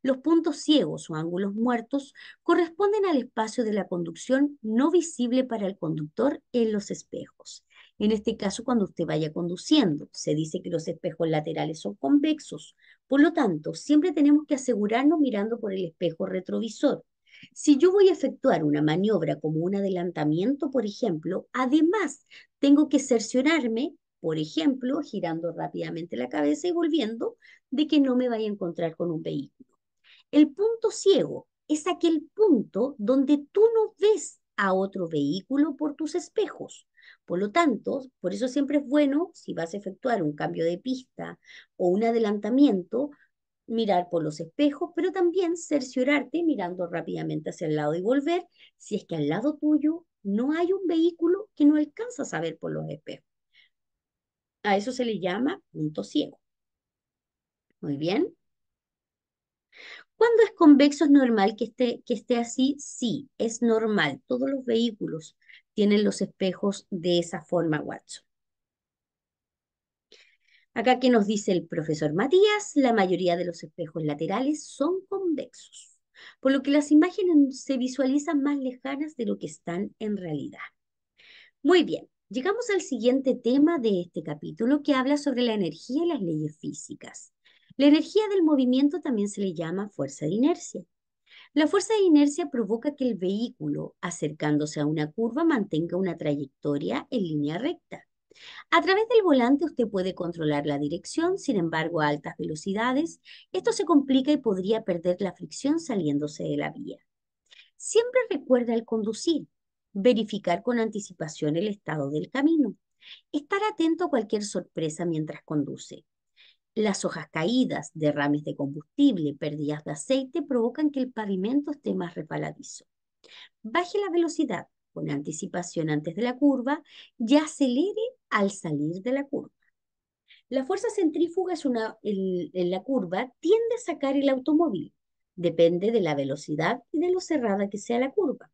S1: Los puntos ciegos o ángulos muertos corresponden al espacio de la conducción no visible para el conductor en los espejos. En este caso, cuando usted vaya conduciendo, se dice que los espejos laterales son convexos. Por lo tanto, siempre tenemos que asegurarnos mirando por el espejo retrovisor. Si yo voy a efectuar una maniobra como un adelantamiento, por ejemplo, además tengo que cerciorarme por ejemplo, girando rápidamente la cabeza y volviendo de que no me vaya a encontrar con un vehículo. El punto ciego es aquel punto donde tú no ves a otro vehículo por tus espejos. Por lo tanto, por eso siempre es bueno, si vas a efectuar un cambio de pista o un adelantamiento, mirar por los espejos, pero también cerciorarte mirando rápidamente hacia el lado y volver si es que al lado tuyo no hay un vehículo que no alcanzas a ver por los espejos. A eso se le llama punto ciego. Muy bien. Cuando es convexo es normal que esté, que esté así? Sí, es normal. Todos los vehículos tienen los espejos de esa forma, Watson. Acá que nos dice el profesor Matías, la mayoría de los espejos laterales son convexos, por lo que las imágenes se visualizan más lejanas de lo que están en realidad. Muy bien, Llegamos al siguiente tema de este capítulo que habla sobre la energía y las leyes físicas. La energía del movimiento también se le llama fuerza de inercia. La fuerza de inercia provoca que el vehículo, acercándose a una curva, mantenga una trayectoria en línea recta. A través del volante usted puede controlar la dirección, sin embargo a altas velocidades esto se complica y podría perder la fricción saliéndose de la vía. Siempre recuerda al conducir verificar con anticipación el estado del camino, estar atento a cualquier sorpresa mientras conduce. Las hojas caídas, derrames de combustible, pérdidas de aceite provocan que el pavimento esté más repaladizo. Baje la velocidad con anticipación antes de la curva y acelere al salir de la curva. La fuerza centrífuga en la curva tiende a sacar el automóvil. Depende de la velocidad y de lo cerrada que sea la curva.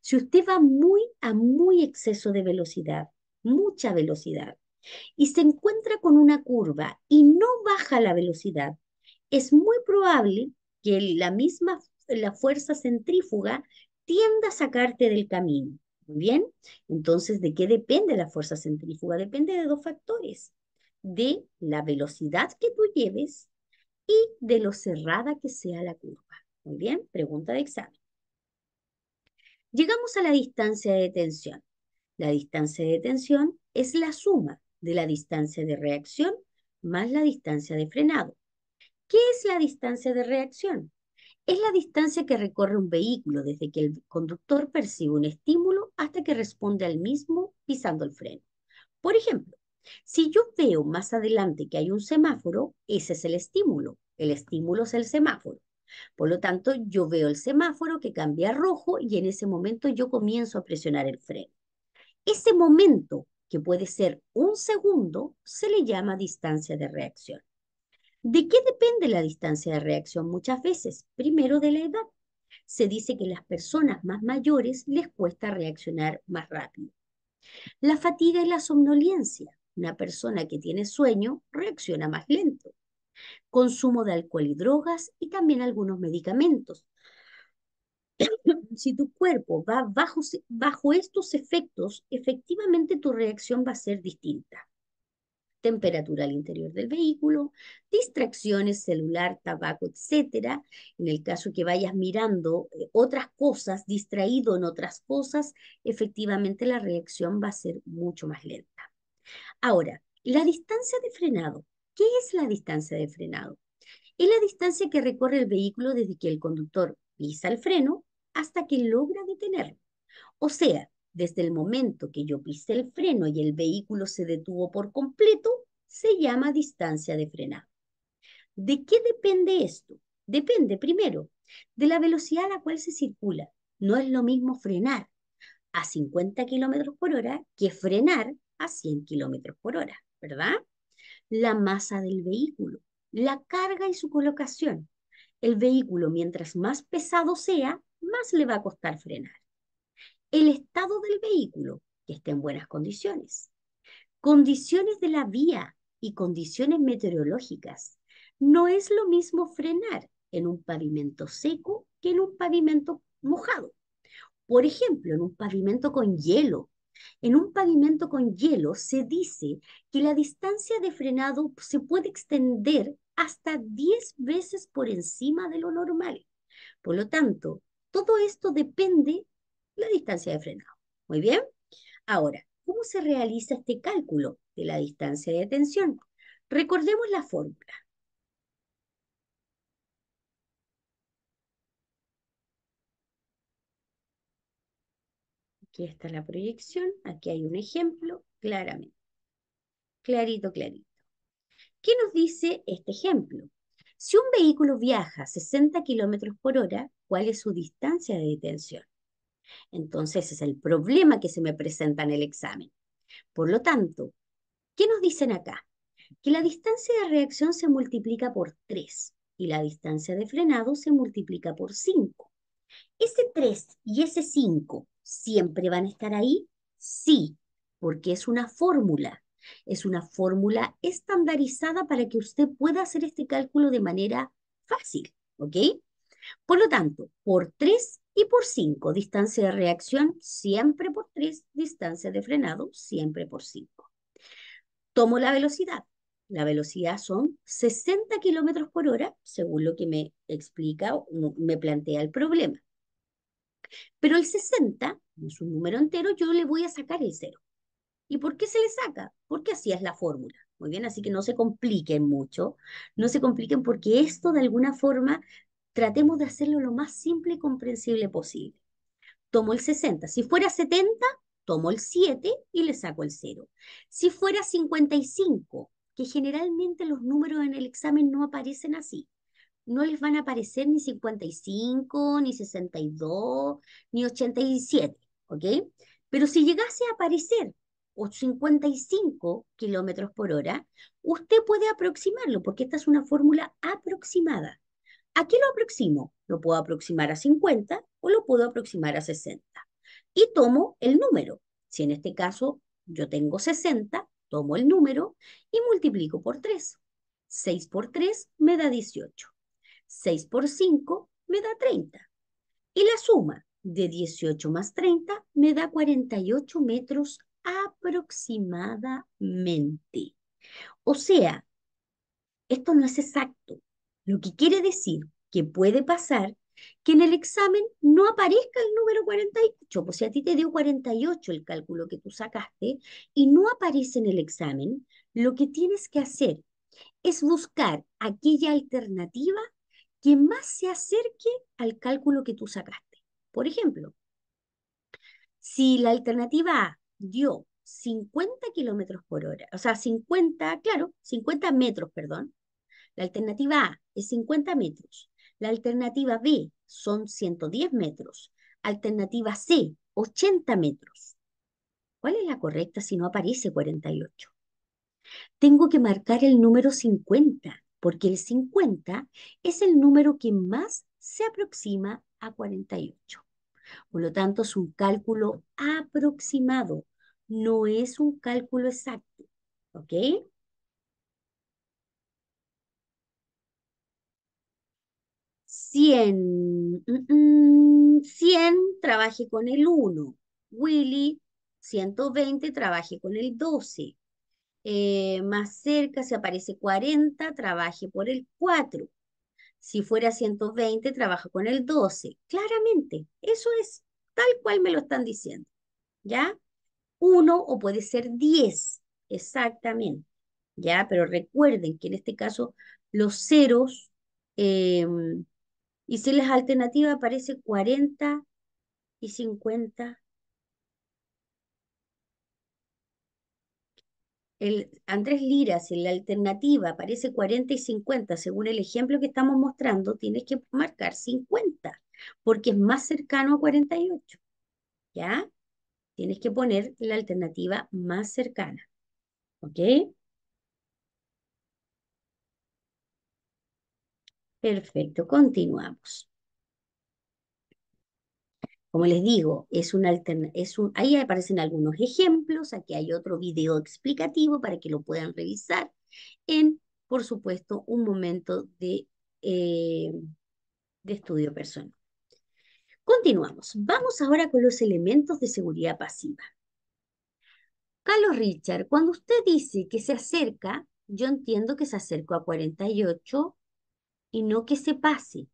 S1: Si usted va muy a muy exceso de velocidad, mucha velocidad, y se encuentra con una curva y no baja la velocidad, es muy probable que la misma la fuerza centrífuga tienda a sacarte del camino. Muy bien, entonces, ¿de qué depende la fuerza centrífuga? Depende de dos factores, de la velocidad que tú lleves y de lo cerrada que sea la curva. Muy bien, pregunta de examen. Llegamos a la distancia de tensión. La distancia de tensión es la suma de la distancia de reacción más la distancia de frenado. ¿Qué es la distancia de reacción? Es la distancia que recorre un vehículo desde que el conductor percibe un estímulo hasta que responde al mismo pisando el freno. Por ejemplo, si yo veo más adelante que hay un semáforo, ese es el estímulo. El estímulo es el semáforo. Por lo tanto, yo veo el semáforo que cambia a rojo y en ese momento yo comienzo a presionar el freno. Ese momento, que puede ser un segundo, se le llama distancia de reacción. ¿De qué depende la distancia de reacción muchas veces? Primero de la edad. Se dice que las personas más mayores les cuesta reaccionar más rápido. La fatiga y la somnolencia. Una persona que tiene sueño reacciona más lento consumo de alcohol y drogas y también algunos medicamentos. si tu cuerpo va bajo, bajo estos efectos, efectivamente tu reacción va a ser distinta. Temperatura al interior del vehículo, distracciones, celular, tabaco, etc En el caso que vayas mirando eh, otras cosas, distraído en otras cosas, efectivamente la reacción va a ser mucho más lenta. Ahora, la distancia de frenado ¿Qué es la distancia de frenado? Es la distancia que recorre el vehículo desde que el conductor pisa el freno hasta que logra detenerlo. O sea, desde el momento que yo pisé el freno y el vehículo se detuvo por completo, se llama distancia de frenado. ¿De qué depende esto? Depende, primero, de la velocidad a la cual se circula. No es lo mismo frenar a 50 kilómetros por hora que frenar a 100 kilómetros por hora, ¿verdad? la masa del vehículo, la carga y su colocación. El vehículo, mientras más pesado sea, más le va a costar frenar. El estado del vehículo, que esté en buenas condiciones. Condiciones de la vía y condiciones meteorológicas. No es lo mismo frenar en un pavimento seco que en un pavimento mojado. Por ejemplo, en un pavimento con hielo en un pavimento con hielo se dice que la distancia de frenado se puede extender hasta 10 veces por encima de lo normal. Por lo tanto, todo esto depende de la distancia de frenado. Muy bien. Ahora, ¿cómo se realiza este cálculo de la distancia de tensión? Recordemos la fórmula. Aquí está la proyección, aquí hay un ejemplo, claramente. Clarito, clarito. ¿Qué nos dice este ejemplo? Si un vehículo viaja 60 kilómetros por hora, ¿cuál es su distancia de detención? Entonces, es el problema que se me presenta en el examen. Por lo tanto, ¿qué nos dicen acá? Que la distancia de reacción se multiplica por 3 y la distancia de frenado se multiplica por 5. Ese 3 y ese 5 siempre van a estar ahí? Sí, porque es una fórmula. Es una fórmula estandarizada para que usted pueda hacer este cálculo de manera fácil, ¿ok? Por lo tanto, por 3 y por 5, distancia de reacción siempre por 3, distancia de frenado siempre por 5. Tomo la velocidad. La velocidad son 60 kilómetros por hora, según lo que me explica, me plantea el problema. Pero el 60, es un número entero, yo le voy a sacar el 0. ¿Y por qué se le saca? Porque así es la fórmula. Muy bien, así que no se compliquen mucho, no se compliquen porque esto de alguna forma tratemos de hacerlo lo más simple y comprensible posible. Tomo el 60, si fuera 70, tomo el 7 y le saco el 0. Si fuera 55, que generalmente los números en el examen no aparecen así, no les van a aparecer ni 55, ni 62, ni 87, ¿ok? Pero si llegase a aparecer 55 kilómetros por hora, usted puede aproximarlo, porque esta es una fórmula aproximada. ¿A qué lo aproximo? Lo puedo aproximar a 50 o lo puedo aproximar a 60. Y tomo el número. Si en este caso yo tengo 60, tomo el número y multiplico por 3. 6 por 3 me da 18. 6 por 5 me da 30. Y la suma de 18 más 30 me da 48 metros aproximadamente. O sea, esto no es exacto. Lo que quiere decir que puede pasar que en el examen no aparezca el número 48. o pues si a ti te dio 48 el cálculo que tú sacaste y no aparece en el examen, lo que tienes que hacer es buscar aquella alternativa que más se acerque al cálculo que tú sacaste. Por ejemplo, si la alternativa A dio 50 kilómetros por hora, o sea, 50, claro, 50 metros, perdón. La alternativa A es 50 metros. La alternativa B son 110 metros. Alternativa C, 80 metros. ¿Cuál es la correcta si no aparece 48? Tengo que marcar el número 50 porque el 50 es el número que más se aproxima a 48. Por lo tanto, es un cálculo aproximado, no es un cálculo exacto. ¿Ok? 100. 100 mm, mm, trabaje con el 1. Willy, 120, trabaje con el 12. Eh, más cerca, si aparece 40, trabaje por el 4. Si fuera 120, trabaja con el 12. Claramente, eso es tal cual me lo están diciendo. ¿Ya? 1 o puede ser 10, exactamente. ¿Ya? Pero recuerden que en este caso los ceros, em, y si las alternativas aparece 40 y 50, Andrés Lira, si la alternativa aparece 40 y 50, según el ejemplo que estamos mostrando, tienes que marcar 50, porque es más cercano a 48. ¿Ya? Tienes que poner la alternativa más cercana. ¿Ok? Perfecto, continuamos. Como les digo, es es un, ahí aparecen algunos ejemplos, aquí hay otro video explicativo para que lo puedan revisar en, por supuesto, un momento de, eh, de estudio personal. Continuamos. Vamos ahora con los elementos de seguridad pasiva. Carlos Richard, cuando usted dice que se acerca, yo entiendo que se acercó a 48 y no que se pase.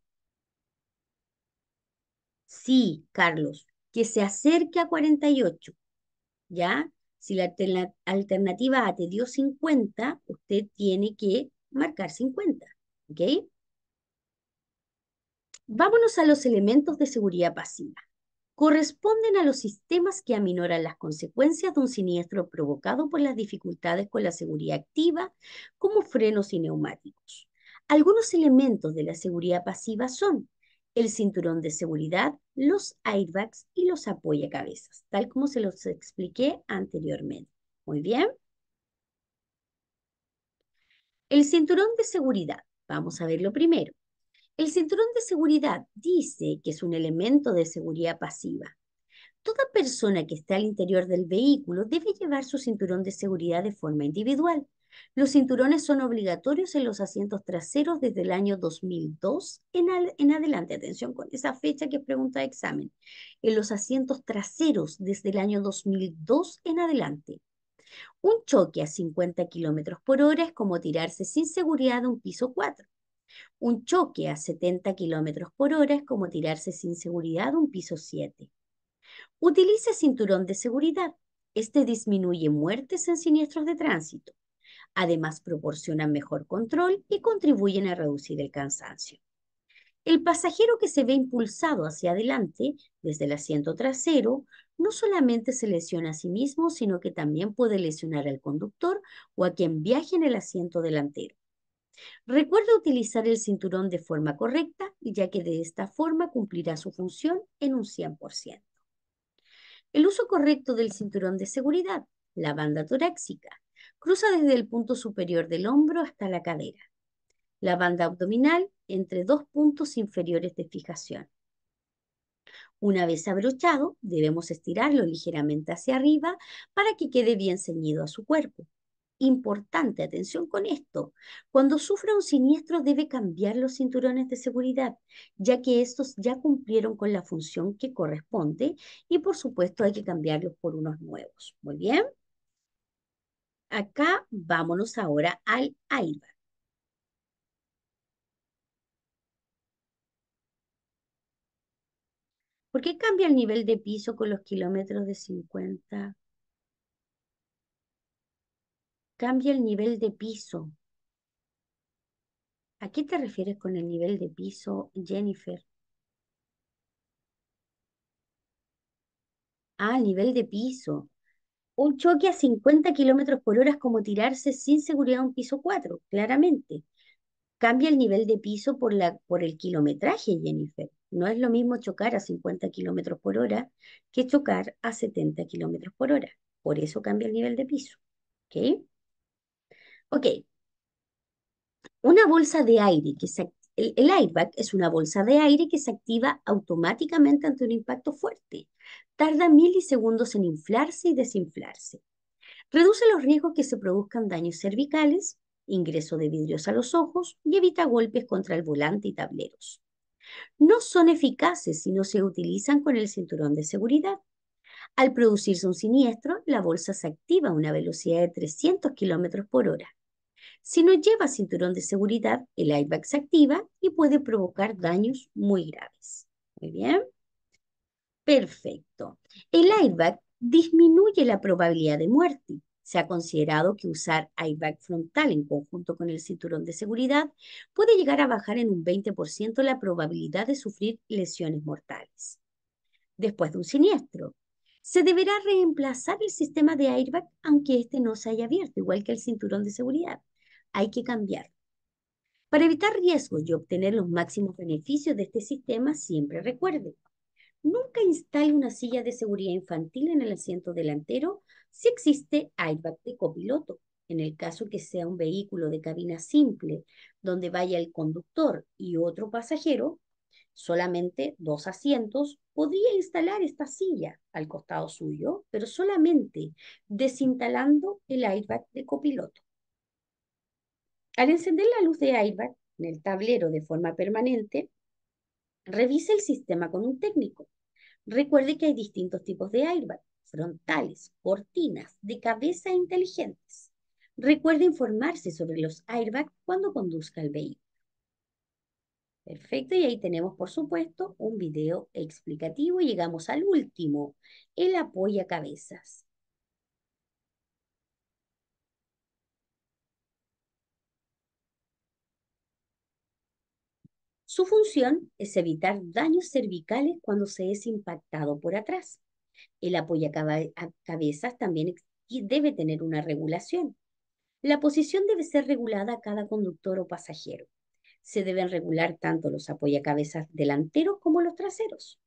S1: Sí, Carlos, que se acerque a 48, ¿ya? Si la alternativa A te dio 50, usted tiene que marcar 50, ¿ok? Vámonos a los elementos de seguridad pasiva. Corresponden a los sistemas que aminoran las consecuencias de un siniestro provocado por las dificultades con la seguridad activa, como frenos y neumáticos. Algunos elementos de la seguridad pasiva son el cinturón de seguridad, los airbags y los apoyacabezas, tal como se los expliqué anteriormente. Muy bien. El cinturón de seguridad, vamos a verlo primero. El cinturón de seguridad dice que es un elemento de seguridad pasiva. Toda persona que está al interior del vehículo debe llevar su cinturón de seguridad de forma individual los cinturones son obligatorios en los asientos traseros desde el año 2002 en, adelante. Atención con esa fecha que es pregunta de examen. En los asientos traseros desde el año 2002 en adelante. Un choque a 50 km por hora es como tirarse sin seguridad de un piso 4. Un choque a 70 km por hora es como tirarse sin seguridad de un piso 7. Utilice cinturón de seguridad. Este disminuye muertes en siniestros de tránsito. Además, proporcionan mejor control y contribuyen a reducir el cansancio. El pasajero que se ve impulsado hacia adelante desde el asiento trasero no solamente se lesiona a sí mismo, sino que también puede lesionar al conductor o a quien viaje en el asiento delantero. Recuerda utilizar el cinturón de forma correcta, ya que de esta forma cumplirá su función en un 100%. El uso correcto del cinturón de seguridad la banda torácica. Cruza desde el punto superior del hombro hasta la cadera. La banda abdominal entre dos puntos inferiores de fijación. Una vez abrochado, debemos estirarlo ligeramente hacia arriba para que quede bien ceñido a su cuerpo. Importante, atención con esto. Cuando sufra un siniestro debe cambiar los cinturones de seguridad, ya que estos ya cumplieron con la función que corresponde y por supuesto hay que cambiarlos por unos nuevos. Muy bien. Acá vámonos ahora al AIBA. ¿Por qué cambia el nivel de piso con los kilómetros de 50? Cambia el nivel de piso. ¿A qué te refieres con el nivel de piso, Jennifer? Ah, nivel de piso un choque a 50 kilómetros por hora es como tirarse sin seguridad a un piso 4, claramente. Cambia el nivel de piso por, la, por el kilometraje, Jennifer. No es lo mismo chocar a 50 kilómetros por hora que chocar a 70 kilómetros por hora. Por eso cambia el nivel de piso. ¿Ok? Ok. Una bolsa de aire que se el, airbag es una bolsa de aire que se activa automáticamente ante un impacto fuerte. Tarda milisegundos en inflarse y desinflarse. Reduce los riesgos que se produzcan daños cervicales, ingreso de vidrios a los ojos y evita golpes contra el volante y tableros. No son eficaces si no se utilizan con el cinturón de seguridad. Al producirse un siniestro, la bolsa se activa a una velocidad de 300 km por hora. Si no lleva cinturón de seguridad, el airbag se activa y puede provocar daños muy graves. Muy bien. Perfecto. El airbag disminuye la probabilidad de muerte. Se ha considerado que usar airbag frontal en conjunto con el cinturón de seguridad puede llegar a bajar en un 20% la probabilidad de sufrir lesiones mortales. Después de un siniestro, se deberá reemplazar el sistema de airbag aunque este no se haya abierto, igual que el cinturón de seguridad hay que cambiar. Para evitar riesgos y obtener los máximos beneficios de este sistema, siempre recuerde, nunca instale una silla de seguridad infantil en el asiento delantero si existe airbag de copiloto. En el caso que sea un vehículo de cabina simple, donde vaya el conductor y otro pasajero, solamente dos asientos, podría instalar esta silla al costado suyo, pero solamente desinstalando el airbag de copiloto. Al encender la luz de airbag en el tablero de forma permanente, revise el sistema con un técnico. Recuerde que hay distintos tipos de airbag, frontales, cortinas, de cabeza inteligentes. Recuerde informarse sobre los airbags cuando conduzca el vehículo. Perfecto, y ahí tenemos, por supuesto, un video explicativo y llegamos al último, el a cabezas. Su función es evitar daños cervicales cuando se es impactado por atrás. El apoyacabezas también debe tener una regulación. La posición debe ser regulada a cada conductor o pasajero. Se deben regular tanto los apoyacabezas delanteros como los traseros.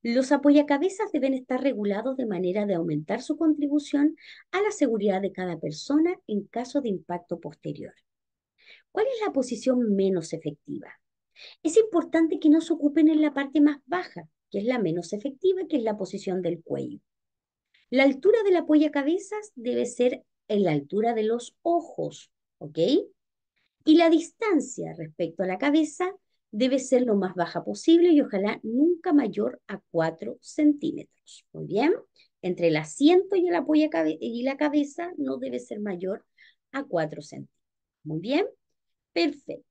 S1: Los apoyacabezas deben estar regulados de manera de aumentar su contribución a la seguridad de cada persona en caso de impacto posterior. ¿Cuál es la posición menos efectiva? Es importante que no se ocupen en la parte más baja, que es la menos efectiva, que es la posición del cuello. La altura del cabezas debe ser en la altura de los ojos, ¿ok? Y la distancia respecto a la cabeza debe ser lo más baja posible y ojalá nunca mayor a 4 centímetros. Muy bien, entre el asiento y, el y la cabeza no debe ser mayor a 4 centímetros. Muy bien, perfecto.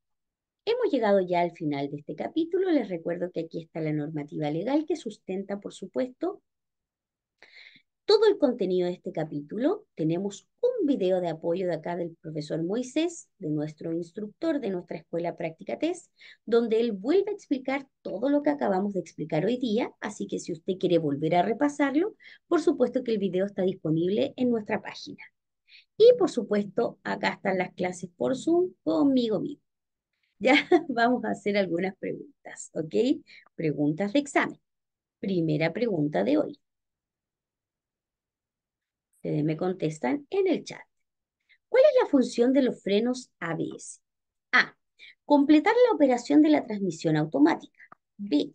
S1: Hemos llegado ya al final de este capítulo. Les recuerdo que aquí está la normativa legal que sustenta, por supuesto, todo el contenido de este capítulo. Tenemos un video de apoyo de acá del profesor Moisés, de nuestro instructor de nuestra escuela Práctica Test, donde él vuelve a explicar todo lo que acabamos de explicar hoy día. Así que si usted quiere volver a repasarlo, por supuesto que el video está disponible en nuestra página. Y por supuesto, acá están las clases por Zoom conmigo mismo. Ya vamos a hacer algunas preguntas, ¿ok? Preguntas de examen. Primera pregunta de hoy. Ustedes me contestan en el chat. ¿Cuál es la función de los frenos ABS? A. Completar la operación de la transmisión automática. B.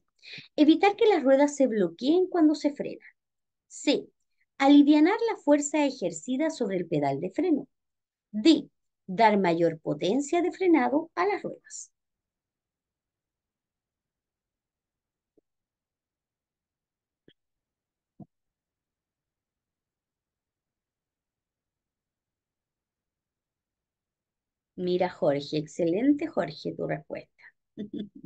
S1: Evitar que las ruedas se bloqueen cuando se frena. C. Alivianar la fuerza ejercida sobre el pedal de freno. D dar mayor potencia de frenado a las ruedas. Mira, Jorge, excelente, Jorge, tu respuesta.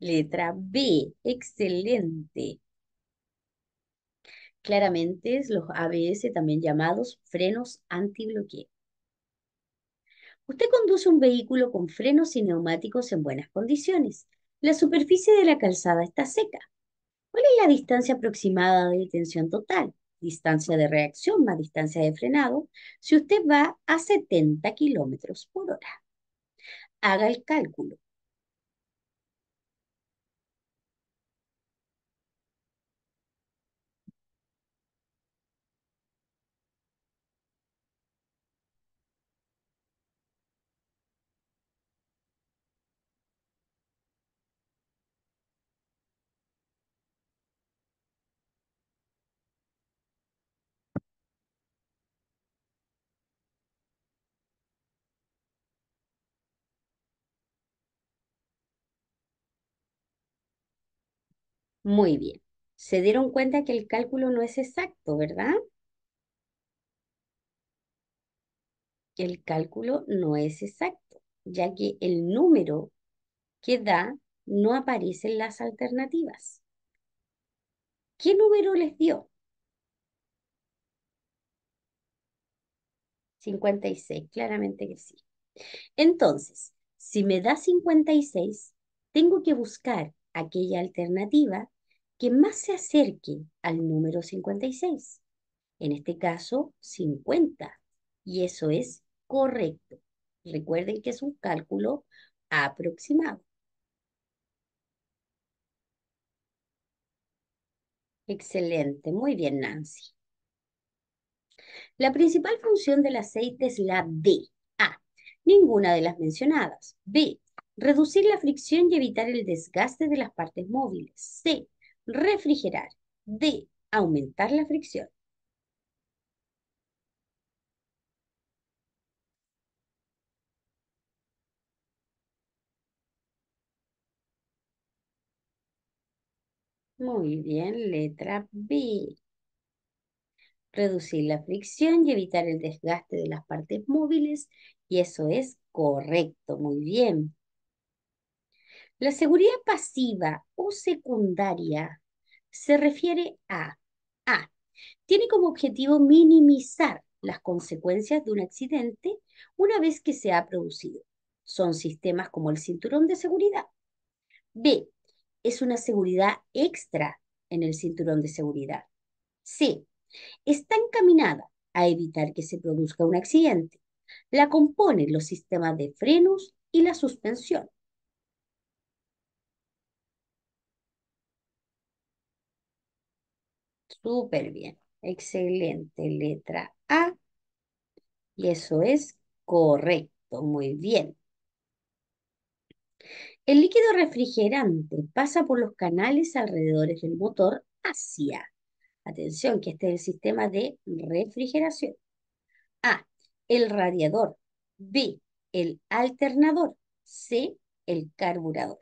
S1: Letra B, excelente. Claramente, los ABS, también llamados frenos antibloqueo. Usted conduce un vehículo con frenos y neumáticos en buenas condiciones. La superficie de la calzada está seca. ¿Cuál es la distancia aproximada de tensión total? Distancia de reacción más distancia de frenado, si usted va a 70 kilómetros por hora. Haga el cálculo. Muy bien. Se dieron cuenta que el cálculo no es exacto, ¿verdad? El cálculo no es exacto, ya que el número que da no aparece en las alternativas. ¿Qué número les dio? 56, claramente que sí. Entonces, si me da 56, tengo que buscar aquella alternativa que más se acerque al número 56. En este caso, 50. Y eso es correcto. Recuerden que es un cálculo aproximado. Excelente, muy bien Nancy. La principal función del aceite es la D. A. Ninguna de las mencionadas. B. Reducir la fricción y evitar el desgaste de las partes móviles. C refrigerar. D, aumentar la fricción. Muy bien, letra B. Reducir la fricción y evitar el desgaste de las partes móviles. Y eso es correcto, muy bien. La seguridad pasiva o secundaria se refiere a A. Tiene como objetivo minimizar las consecuencias de un accidente una vez que se ha producido. Son sistemas como el cinturón de seguridad. B. Es una seguridad extra en el cinturón de seguridad. C. Está encaminada a evitar que se produzca un accidente. La componen los sistemas de frenos y la suspensión. Súper bien. Excelente. Letra A. Y eso es correcto. Muy bien. El líquido refrigerante pasa por los canales alrededores del motor hacia. Atención, que este es el sistema de refrigeración. A. El radiador. B. El alternador. C. El carburador.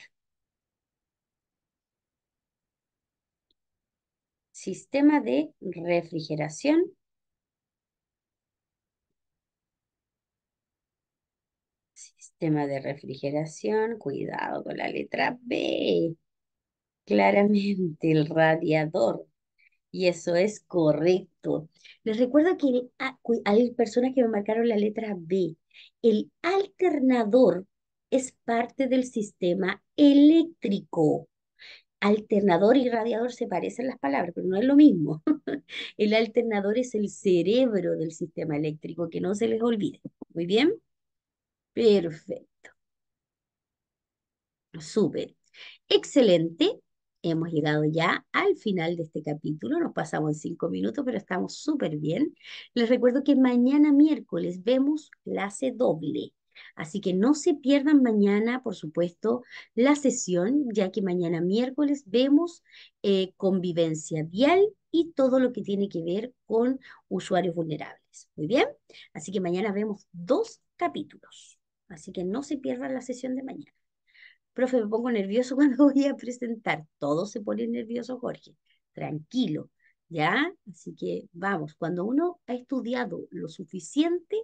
S1: sistema de refrigeración sistema de refrigeración, cuidado con la letra B. Claramente el radiador. Y eso es correcto. Les recuerdo que hay personas que me marcaron la letra B. El alternador es parte del sistema eléctrico alternador y radiador se parecen las palabras, pero no es lo mismo. El alternador es el cerebro del sistema eléctrico, que no se les olvide. Muy bien. Perfecto. Súper. Excelente. Hemos llegado ya al final de este capítulo, nos pasamos cinco minutos, pero estamos súper bien. Les recuerdo que mañana miércoles vemos clase doble. Así que no se pierdan mañana, por supuesto, la sesión, ya que mañana miércoles vemos eh, convivencia vial y todo lo que tiene que ver con usuarios vulnerables. Muy bien, así que mañana vemos dos capítulos. Así que no se pierdan la sesión de mañana. Profe, me pongo nervioso cuando voy a presentar. Todo se pone nervioso, Jorge. Tranquilo, ¿ya? Así que vamos, cuando uno ha estudiado lo suficiente,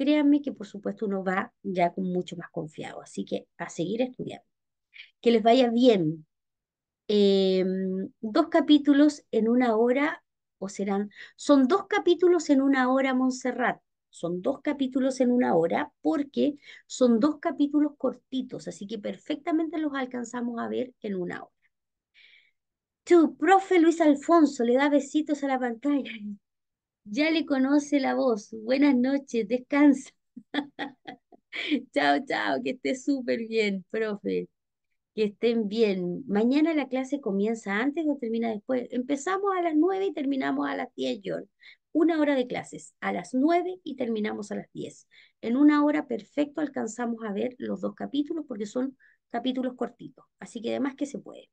S1: créanme que por supuesto uno va ya con mucho más confiado. Así que a seguir estudiando. Que les vaya bien. Em, dos capítulos en una hora, o serán, son dos capítulos en una hora, Montserrat. Son dos capítulos en una hora porque son dos capítulos cortitos, así que perfectamente los alcanzamos a ver en una hora. Tu profe Luis Alfonso le da besitos a la pantalla ya le conoce la voz. Buenas noches, descansa. chao, chao, que esté súper bien, profe. Que estén bien. Mañana la clase comienza antes o termina después. Empezamos a las nueve y terminamos a las diez, John. Una hora de clases, a las nueve y terminamos a las diez. En una hora perfecto alcanzamos a ver los dos capítulos porque son capítulos cortitos, así que además que se puede.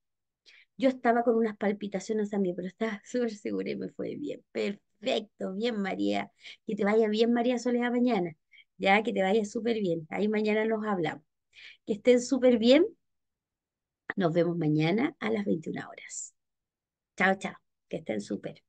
S1: Yo estaba con unas palpitaciones también, pero estaba súper segura y me fue bien. Perfecto. Perfecto, bien María. Que te vaya bien María Soledad mañana. Ya, que te vaya súper bien. Ahí mañana nos hablamos. Que estén súper bien. Nos vemos mañana a las 21 horas. Chao, chao. Que estén súper.